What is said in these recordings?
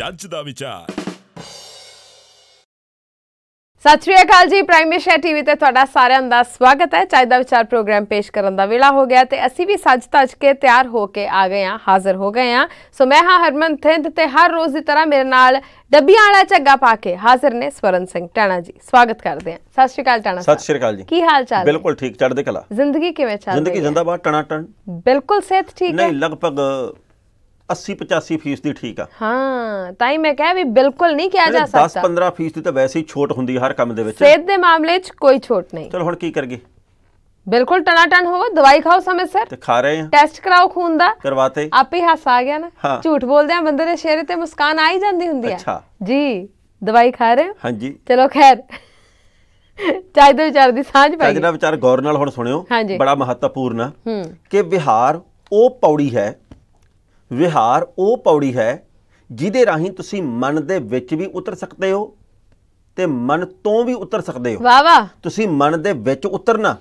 ਜੱਜ ਦਾ ਵਿਚਾਰ ਸਤਿ ਸ਼੍ਰੀ ਅਕਾਲ ਜੀ ਪ੍ਰਾਈਮ ਮਿਸ਼ਾ ਟੀਵੀ ਤੇ ਤੁਹਾਡਾ ਸਾਰਿਆਂ ਦਾ ਸਵਾਗਤ ਹੈ ਦਾ ਵਿਚਾਰ ਪ੍ਰੋਗਰਾਮ ਪੇਸ਼ ਕਰਨ ਦਾ ਵੇਲਾ ਹੋ ਗਿਆ ਤੇ ਅਸੀਂ ਵੀ ਸੱਜ ਤੱਜ ਕੇ ਤਿਆਰ ਹੋ ਕੇ ਆ ਗਏ ਆ ਹਾਜ਼ਰ ਹੋ ਗਏ ਆ ਸੋ ਮੈਂ ਹਾਂ ਹਰਮਨ ਥਿੰਦ ਤੇ ਹਰ ਰੋਜ਼ ਦੀ ਤਰ੍ਹਾਂ ਮੇਰੇ ਨਾਲ ਡੱਬੀਆਂ ਵਾਲਾ ਝੱਗਾ ਪਾ ਕੇ ਹਾਜ਼ਰ ਨੇ ਸਵਰਨ ਸਿੰਘ ਟਾਣਾ ਜੀ ਸਵਾਗਤ ਕਰਦੇ ਆ ਸਤਿ ਸ਼੍ਰੀ ਅਕਾਲ ਟਾਣਾ ਸਤਿ ਸ਼੍ਰੀ ਅਕਾਲ ਜੀ ਕੀ ਹਾਲ ਚਾਲ ਬਿਲਕੁਲ ਠੀਕ ਚੜ੍ਹਦੇ ਕਲਾ ਜ਼ਿੰਦਗੀ ਕਿਵੇਂ ਚੱਲ ਰਹੀ ਹੈ ਜ਼ਿੰਦਗੀ ਜ਼ਿੰਦਾਬਾਦ ਟਣਾ ਟਣ ਬਿਲਕੁਲ ਸਿਹਤ ਠੀਕ ਹੈ ਨਹੀਂ ਲਗਭਗ 80-85% ਦੀ ਠੀਕ ਆ ਹਾਂ ਤਾਂ ਹੀ ਮੈਂ ਕਹਿ ਵੀ ਬਿਲਕੁਲ ਨਹੀਂ ਕਿਹਾ ਜਾ ਸਕਦਾ 10-15% ਦੀ ਤਾਂ ਵੈਸੇ ਹੀ ਛੋਟ ਹੁੰਦੀ ਹਰ ਕੰਮ ਦੇ ਵਿੱਚ ਸਿਹਤ ਦੇ ਮਾਮਲੇ 'ਚ ਕੋਈ ਛੋਟ ਨਹੀਂ ਚਲ ਹੁਣ ਕੀ ਕਰਗੇ ਬਿਲਕੁਲ ਟਨਾਟਨ ਹੋਵੋ ਦਵਾਈ ਖਾਓ ਸਮੇਂ ਸਿਰ ਤੇ ਖਾ ਰਹੇ ਆ ਟੈਸਟ ਕਰਾਓ ਖੂਨ ਦਾ ਕਰਵਾਤੇ ਆਪੇ ਹੱਸ ਆ ਗਿਆ ਨਾ ਝੂਠ ਬੋਲਦੇ ਆ ਬੰਦੇ ਦੇ ਚਿਹਰੇ ਤੇ ਮੁਸਕਾਨ ਆ ਹੀ ਜਾਂਦੀ ਹੁੰਦੀ ਆ ਅੱਛਾ ਜੀ ਦਵਾਈ ਖਾ ਰਹੇ ਹੋ ਹਾਂਜੀ ਚਲੋ ਖੈਰ ਚਾਹੇ ਦੇ ਵਿਚਾਰ ਦੀ ਸਾਂਝ ਪਾਈ ਜਿਹੜਾ ਵਿਚਾਰ ਗੌਰ ਨਾਲ ਹੁਣ ਸੁਣਿਓ ਬੜਾ ਮਹੱਤਵਪੂਰਨ ਆ ਕਿ ਵਿਹਾਰ ਉਹ ਪੌੜੀ ਹੈ ਵਿਹਾਰ ਉਹ ਪੌੜੀ ਹੈ ਜਿਹਦੇ ਰਾਹੀਂ ਤੁਸੀਂ ਮਨ ਦੇ ਵਿੱਚ ਵੀ ਉਤਰ ਸਕਦੇ ਹੋ ਤੇ ਮਨ ਤੋਂ ਵੀ ਉਤਰ ਸਕਦੇ ਹੋ ਵਾਹ ਵਾਹ ਤੁਸੀਂ ਮਨ ਦੇ ਵਿੱਚ ਉਤਰਨਾ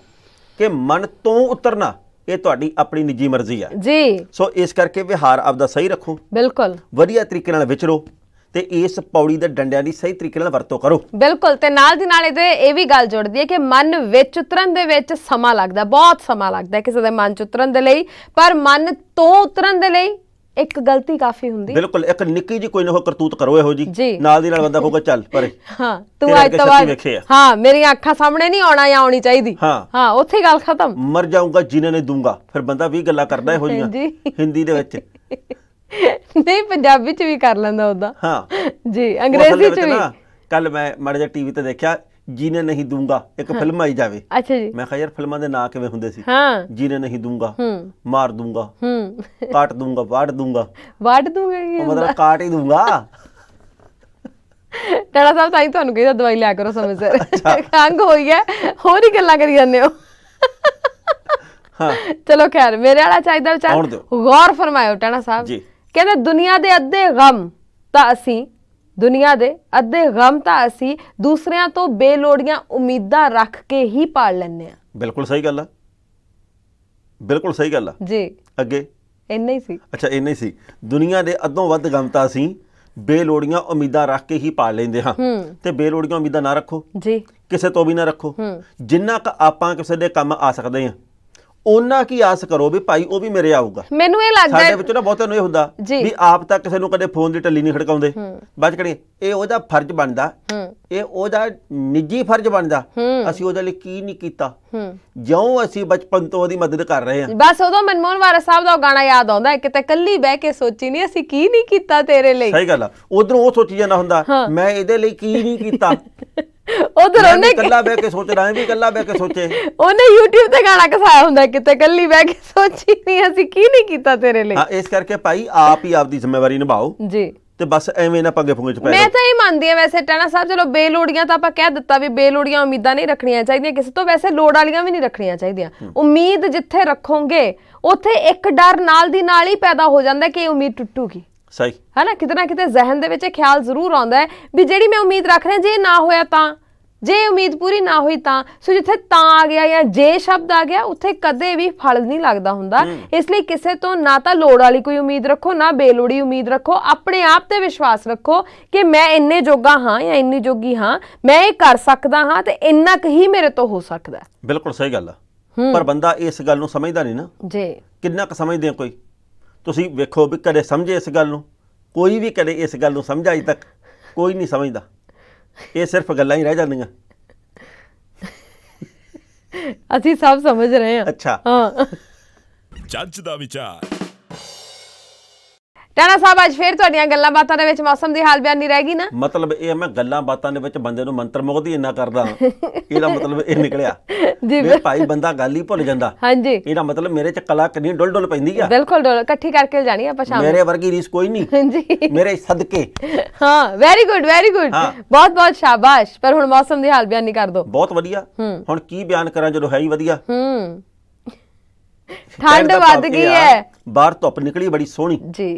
ਕਿ ਮਨ ਤੋਂ ਉਤਰਨਾ ਇਹ ਤੁਹਾਡੀ ਆਪਣੀ ਨਿੱਜੀ ਮਰਜ਼ੀ ਆ ਜੀ ਸੋ ਇਸ ਕਰਕੇ ਵਿਹਾਰ ਆਪਦਾ ਸਹੀ ਰੱਖੋ ਬਿਲਕੁਲ ਵਧੀਆ ਤਰੀਕੇ ਨਾਲ ਵਿਚਰੋ ਤੇ ਇਸ ਪੌੜੀ ਦੇ ਡੰਡਿਆਂ ਦੀ ਸਹੀ ਤਰੀਕੇ ਨਾਲ ਵਰਤੋਂ ਕਰੋ ਬਿਲਕੁਲ ਤੇ ਨਾਲ ਦੀ ਨਾਲ ਇਹਦੇ ਇਹ ਵੀ ਗੱਲ ਜੁੜਦੀ ਹੈ ਕਿ ਮਨ ਵਿੱਚ ਉਤਰਨ ਦੇ ਵਿੱਚ ਸਮਾਂ ਲੱਗਦਾ ਬਹੁਤ ਸਮਾਂ ਲੱਗਦਾ ਕਿਸੇ ਦੇ ਮਨ ਚ ਉਤਰਨ ਦੇ ਲਈ ਪਰ ਮਨ ਤੋਂ ਉਤਰਨ ਦੇ ਲਈ ਇੱਕ ਗਲਤੀ ਕਾਫੀ ਹੁੰਦੀ ਬਿਲਕੁਲ ਇੱਕ ਨਿੱਕੀ ਜੀ ਕੋਈ ਨਾ ਕੋਈ ਕਰਤੂਤ ਕਰੋ ਇਹੋ ਜੀ ਨਾਲ ਦੀ ਨਾਲ ਬੰਦਾ ਕਹੂਗਾ ਚੱਲ ਪਰੇ ਹਾਂ ਤੂੰ ਅੱਜ ਤਵਾ ਹਾਂ ਮੇਰੀਆਂ ਅੱਖਾਂ ਸਾਹਮਣੇ ਨਹੀਂ ਆਉਣਾ ਜਾਂ ਆਉਣੀ ਚਾਹੀਦੀ ਹਾਂ ਹਾਂ ਉੱਥੇ ਗੱਲ ਖਤਮ ਮਰ ਜਾਊਂਗਾ ਜਿਨੇ ਨੇ ਦੂੰਗਾ ਫਿਰ ਬੰਦਾ ਵੀ ਗੱਲਾਂ ਕਰਦਾ ਇਹੋ ਜੀ ਹਿੰਦੀ ਦੇ ਵਿੱਚ ਨਹੀਂ ਪੰਜਾਬੀ ਚ ਵੀ ਕਰ ਲੈਂਦਾ ਉਹਦਾ ਹਾਂ ਜੀ ਅੰਗਰੇਜ਼ੀ ਚ ਵੀ ਕੱਲ ਮੈਂ ਮੜਜਾ ਟੀਵੀ ਤੇ ਦੇਖਿਆ ਜੀਨੇ ਨਹੀਂ ਦੂੰਗਾ ਇੱਕ ਫਿਲਮ ਆਈ ਜਾਵੇ ਅੱਛਾ ਜੀ ਮੈਂ ਕਿਹਾ ਯਾਰ ਫਿਲਮਾਂ ਦੇ ਨਾਂ ਕਿਵੇਂ ਹੁੰਦੇ ਸੀ ਹਾਂ ਜੀਨੇ ਨਹੀਂ ਦੂੰਗਾ ਮਾਰ ਦੂੰਗਾ ਹੂੰ ਕਾਟ ਦੂੰਗਾ ਵਾੜ ਦੂੰਗਾ ਵਾੜ ਦੂੰਗਾ ਕੀ ਮਤਲਬ ਕਾਟ ਹੀ ਦੂੰਗਾ ਡਾਕਟਰ ਸਾਹਿਬ ਤਾਂ ਹੀ ਤੁਹਾਨੂੰ ਕਹਿੰਦਾ ਦਵਾਈ ਲਿਆ ਕਰੋ ਸਮੇਂ ਸਿਰ ਖੰਗ ਹੋਈ ਹੈ ਹੋਰ ਹੀ ਗੱਲਾਂ ਕਰੀ ਜਾਂਦੇ ਹੋ ਹਾਂ ਚਲੋ ਖੈਰ ਮੇਰੇ ਵਾਲਾ ਚਾਹੀਦਾ ਵਿਚਾਰ ਗੌਰ ਫਰਮਾਇਓ ਟਾਣਾ ਸਾਹਿਬ ਜੀ ਕਹਿੰਦੇ ਦੁਨੀਆ ਦੇ ਅੱਧੇ ਗਮ ਤਾਂ ਅਸੀਂ ਦੁਨੀਆ ਦੇ ਅੱਧੇ ਗਮ ਤਾਂ ਅਸੀਂ ਦੂਸਰਿਆਂ ਤੋਂ ਬੇਲੋੜੀਆਂ ਉਮੀਦਾਂ ਰੱਖ ਕੇ ਹੀ ਪਾਲ ਲੈਂਦੇ ਆ ਬਿਲਕੁਲ ਸਹੀ ਗੱਲ ਆ ਬਿਲਕੁਲ ਸਹੀ ਗੱਲ ਆ ਜੀ ਅੱਗੇ ਇੰਨਾ ਹੀ ਸੀ ਅੱਛਾ ਇੰਨਾ ਹੀ ਸੀ ਦੁਨੀਆ ਦੇ ਅੱਧੋਂ ਵੱਧ ਗਮ ਤਾਂ ਅਸੀਂ ਬੇਲੋੜੀਆਂ ਉਮੀਦਾਂ ਰੱਖ ਕੇ ਹੀ ਪਾਲ ਲੈਂਦੇ ਹਾਂ ਤੇ ਬੇਲੋੜੀਆਂ ਉਮੀਦਾਂ ਨਾ ਰੱਖੋ ਜੀ ਕਿਸੇ ਤੋਂ ਵੀ ਨਾ ਰੱਖੋ ਜਿੰਨਾ ਕ ਆਪਾਂ ਕਿਸੇ ਦੇ ਕੰਮ ਆ ਸਕਦੇ ਆ ਉਹਨਾਂ ਕੀ ਆਸ ਕਰੋ ਵੀ ਭਾਈ ਉਹ ਵੀ ਮੇਰੇ ਆਊਗਾ ਮੈਨੂੰ ਇਹ ਲੱਗਦਾ ਸਾਡੇ ਵਿੱਚ ਨਾ ਬਹੁਤੇ ਨੂੰ ਇਹ ਹੁੰਦਾ ਵੀ ਆਪ ਤਾਂ ਕਿਸੇ ਨੂੰ ਕਦੇ ਫੋਨ ਦੀ ਟੱਲੀ ਨਹੀਂ ਖੜਕਾਉਂਦੇ ਬਾਅਦ ਕਰੀ ਇਹ ਉਹਦਾ ਫਰਜ਼ ਬਣਦਾ ਇਹ ਉਹਦਾ ਨਿੱਜੀ ਫਰਜ਼ ਬਣਦਾ ਅਸੀਂ ਉਹਦੇ ਲਈ ਕੀ ਨਹੀਂ ਕੀਤਾ ਹੂੰ ਜਿਉਂ ਅਸੀਂ ਬਚਪਨ ਤੋਂ ਉਹਦੀ ਮਦਦ ਕਰ ਰਹੇ ਹਾਂ ਬਸ ਉਦੋਂ ਮਨਮੋਹਨ ਵਾਰਾ ਸਾਹਿਬ ਦਾ ਗਾਣਾ ਯਾਦ ਆਉਂਦਾ ਹੈ ਕਿਤੇ ਕੱਲੀ ਬਹਿ ਕੇ ਸੋਚੀ ਨਹੀਂ ਅਸੀਂ ਕੀ ਨਹੀਂ ਕੀਤਾ ਤੇਰੇ ਲਈ ਸਹੀ ਗੱਲ ਆ ਉਧਰੋਂ ਉਹ ਸੋਚੀ ਜਾਂਦਾ ਹੁੰਦਾ ਮੈਂ ਇਹਦੇ ਲਈ ਕੀ ਨਹੀਂ ਕੀਤਾ ਉਧਰ ਉਹਨੇ ਕੱਲਾ ਬਹਿ ਕੇ ਸੋਚਦਾ ਹੈ ਵੀ ਕੱਲਾ ਬਹਿ ਕੇ ਸੋਚੇ ਉਹਨੇ YouTube ਤੇ ਗਾਣਾ ਕਸਾਇਆ ਹੁੰਦਾ ਕਿਤੇ ਕੱਲੀ ਬਹਿ ਕੇ ਸੋਚੀ ਨਹੀਂ ਅਸੀਂ ਕੀ ਨਹੀਂ ਕੀਤਾ ਤੇਰੇ ਲਈ ਹਾਂ ਇਸ ਕਰਕੇ ਭਾਈ ਆਪ ਹੀ ਆਪਦੀ ਜ਼ਿੰਮੇਵਾਰੀ ਨਿਭਾਓ ਜੀ ਤੇ ਬਸ ਐਵੇਂ ਨਾ ਪੰਗੇ ਪੁੰਗੇ ਚ ਪੈ ਮੈਂ ਤਾਂ ਇਹ ਮੰਨਦੀ ਆ ਵੈਸੇ ਟਾਣਾ ਸਾਹਿਬ ਚਲੋ ਬੇਲੋੜੀਆਂ ਤਾਂ ਆਪਾਂ ਕਹਿ ਦਿੱਤਾ ਵੀ ਬੇਲੋੜੀਆਂ ਉਮੀਦਾਂ ਨਹੀਂ ਰੱਖਣੀਆਂ ਚਾਹੀਦੀਆਂ ਕਿਸੇ ਤੋਂ ਵੈਸੇ ਲੋੜ ਵਾਲੀਆਂ ਵੀ ਨਹੀਂ ਰੱਖਣੀਆਂ ਚਾਹੀਦੀਆਂ ਉਮੀਦ ਜਿੱਥੇ ਰੱਖੋਗੇ ਉੱਥੇ ਇੱਕ ਡਰ ਨਾਲ ਦੀ ਨਾਲ ਹੀ ਪੈਦਾ ਹੋ ਜਾਂਦਾ ਕਿ ਇਹ ਉਮੀਦ ਟੁੱਟੂਗੀ ਸਹੀ ਹੈ ਨਾ ਕਿਤੇ ਕਿਤੇ ਜ਼ਿਹਨ ਦੇ ਵਿੱਚ ਇਹ ਖਿਆਲ ਜ਼ਰੂਰ ਆਉਂਦਾ ਹੈ ਵੀ ਜਿਹੜੀ ਮੈਂ ਉਮੀਦ ਰੱਖ ਰਿਹਾ ਜੇ ਨਾ ਹੋਇਆ ਤਾਂ ਜੇ ਉਮੀਦ ਪੂਰੀ ਨਾ ਹੋਈ ਤਾਂ ਸੋ ਜਿੱਥੇ ਤਾਂ ਆ ਗਿਆ ਜਾਂ ਜੇ ਸ਼ਬਦ ਆ ਗਿਆ ਉੱਥੇ ਕਦੇ ਵੀ ਫਲ ਨਹੀਂ ਲੱਗਦਾ ਹੁੰਦਾ ਇਸ ਲਈ ਕਿਸੇ ਤੋਂ ਨਾ ਤਾਂ ਲੋੜ ਵਾਲੀ ਕੋਈ ਉਮੀਦ ਰੱਖੋ ਨਾ ਬੇਲੋੜੀ ਉਮੀਦ ਰੱਖੋ ਆਪਣੇ ਆਪ ਤੇ ਵਿਸ਼ਵਾਸ ਰੱਖੋ ਕਿ ਮੈਂ ਇੰਨੇ ਜੋਗਾ ਹਾਂ ਜਾਂ ਇੰਨੀ ਜੋਗੀ ਹਾਂ ਮੈਂ ਇਹ ਕਰ ਸਕਦਾ ਹਾਂ ਤੇ ਇੰਨਾ ਕੁ ਹੀ ਮੇਰੇ ਤੋਂ ਹੋ ਸਕਦਾ ਬਿਲਕੁਲ ਸਹੀ ਗੱਲ ਆ ਪਰ ਬੰਦਾ ਇਸ ਗੱਲ ਨੂੰ ਸਮਝਦਾ ਨਹੀਂ ਨਾ ਜੀ ਕਿੰਨਾ ਕੁ ਸਮਝਦੇ ਕੋਈ ਤੁਸੀਂ ਵੇਖੋ ਵੀ ਕਦੇ ਸਮਝੇ ਇਸ ਗੱਲ ਨੂੰ ਕੋਈ ਵੀ ਕਦੇ ਇਸ ਗੱਲ ਨੂੰ ਸਮਝਾਈ ਤੱਕ ਕੋਈ ਨਹੀਂ ਸਮਝਦਾ ਇਹ ਸਿਰਫ ਗੱਲਾਂ ਹੀ ਰਹਿ ਜਾਂਦੀਆਂ ਅਸੀਂ ਸਭ ਸਮਝ ਰਹੇ ਹਾਂ ਅੱਛਾ ਹਾਂ ਜੱਜ ਦਾ ਵਿਚਾਰ ਰਾਣਾ ਸਾਹਿਬ ਅੱਜ ਫੇਰ ਤੁਹਾਡੀਆਂ ਗੱਲਾਂ ਬਾਤਾਂ ਦੇ ਵਿੱਚ ਮੌਸਮ ਦੀ ਹਾਲ ਬਿਆਨੀ ਰਹਿ ਗਈ ਨਾ ਮਤਲਬ ਇਹ ਮੈਂ ਗੱਲਾਂ ਬਾਤਾਂ ਦੇ ਵਿੱਚ ਬੰਦੇ ਨੂੰ ਮੰਤਰ ਮੁਗਧ ਹੀ ਇੰਨਾ ਕਰਦਾ ਇਹਦਾ ਮਤਲਬ ਇਹ ਨਿਕਲਿਆ ਜੀ ਭਾਈ ਬੰਦਾ ਗੱਲ ਹੀ ਭੁੱਲ ਜਾਂਦਾ ਹਾਂਜੀ ਇਹਦਾ ਮਤਲਬ ਮੇਰੇ ਚ ਕਲਾ ਕਿੰਨੀ ਡੁੱਲ ਡੁੱਲ ਪੈਂਦੀ ਆ ਬਿਲਕੁਲ ਡੁੱਲ ਇਕੱਠੀ ਕਰਕੇ ਜਾਣੀ ਆਪਾਂ ਸ਼ਾਮ ਮੇਰੇ ਵਰਗੀ ਰੀਸ ਕੋਈ ਨਹੀਂ ਹਾਂਜੀ ਮੇਰੇ ਸਦਕੇ ਹਾਂ ਵੈਰੀ ਗੁੱਡ ਵੈਰੀ ਗੁੱਡ ਬਹੁਤ ਬਹੁਤ ਸ਼ਾਬਾਸ਼ ਪਰ ਹੁਣ ਮੌਸਮ ਦੀ ਹਾਲ ਬਿਆਨੀ ਕਰ ਦੋ ਬਹੁਤ ਵਧੀਆ ਹੁਣ ਕੀ ਬਿਆਨ ਕਰਾਂ ਜਦੋਂ ਹੈ ਹੀ ਵਧੀਆ ਹੂੰ ਠੰਡ ਵੱਧ ਗਈ ਹੈ ਬਾਹਰ ਧੁੱਪ ਨਿਕਲੀ ਬੜੀ ਸੋਹਣੀ ਜੀ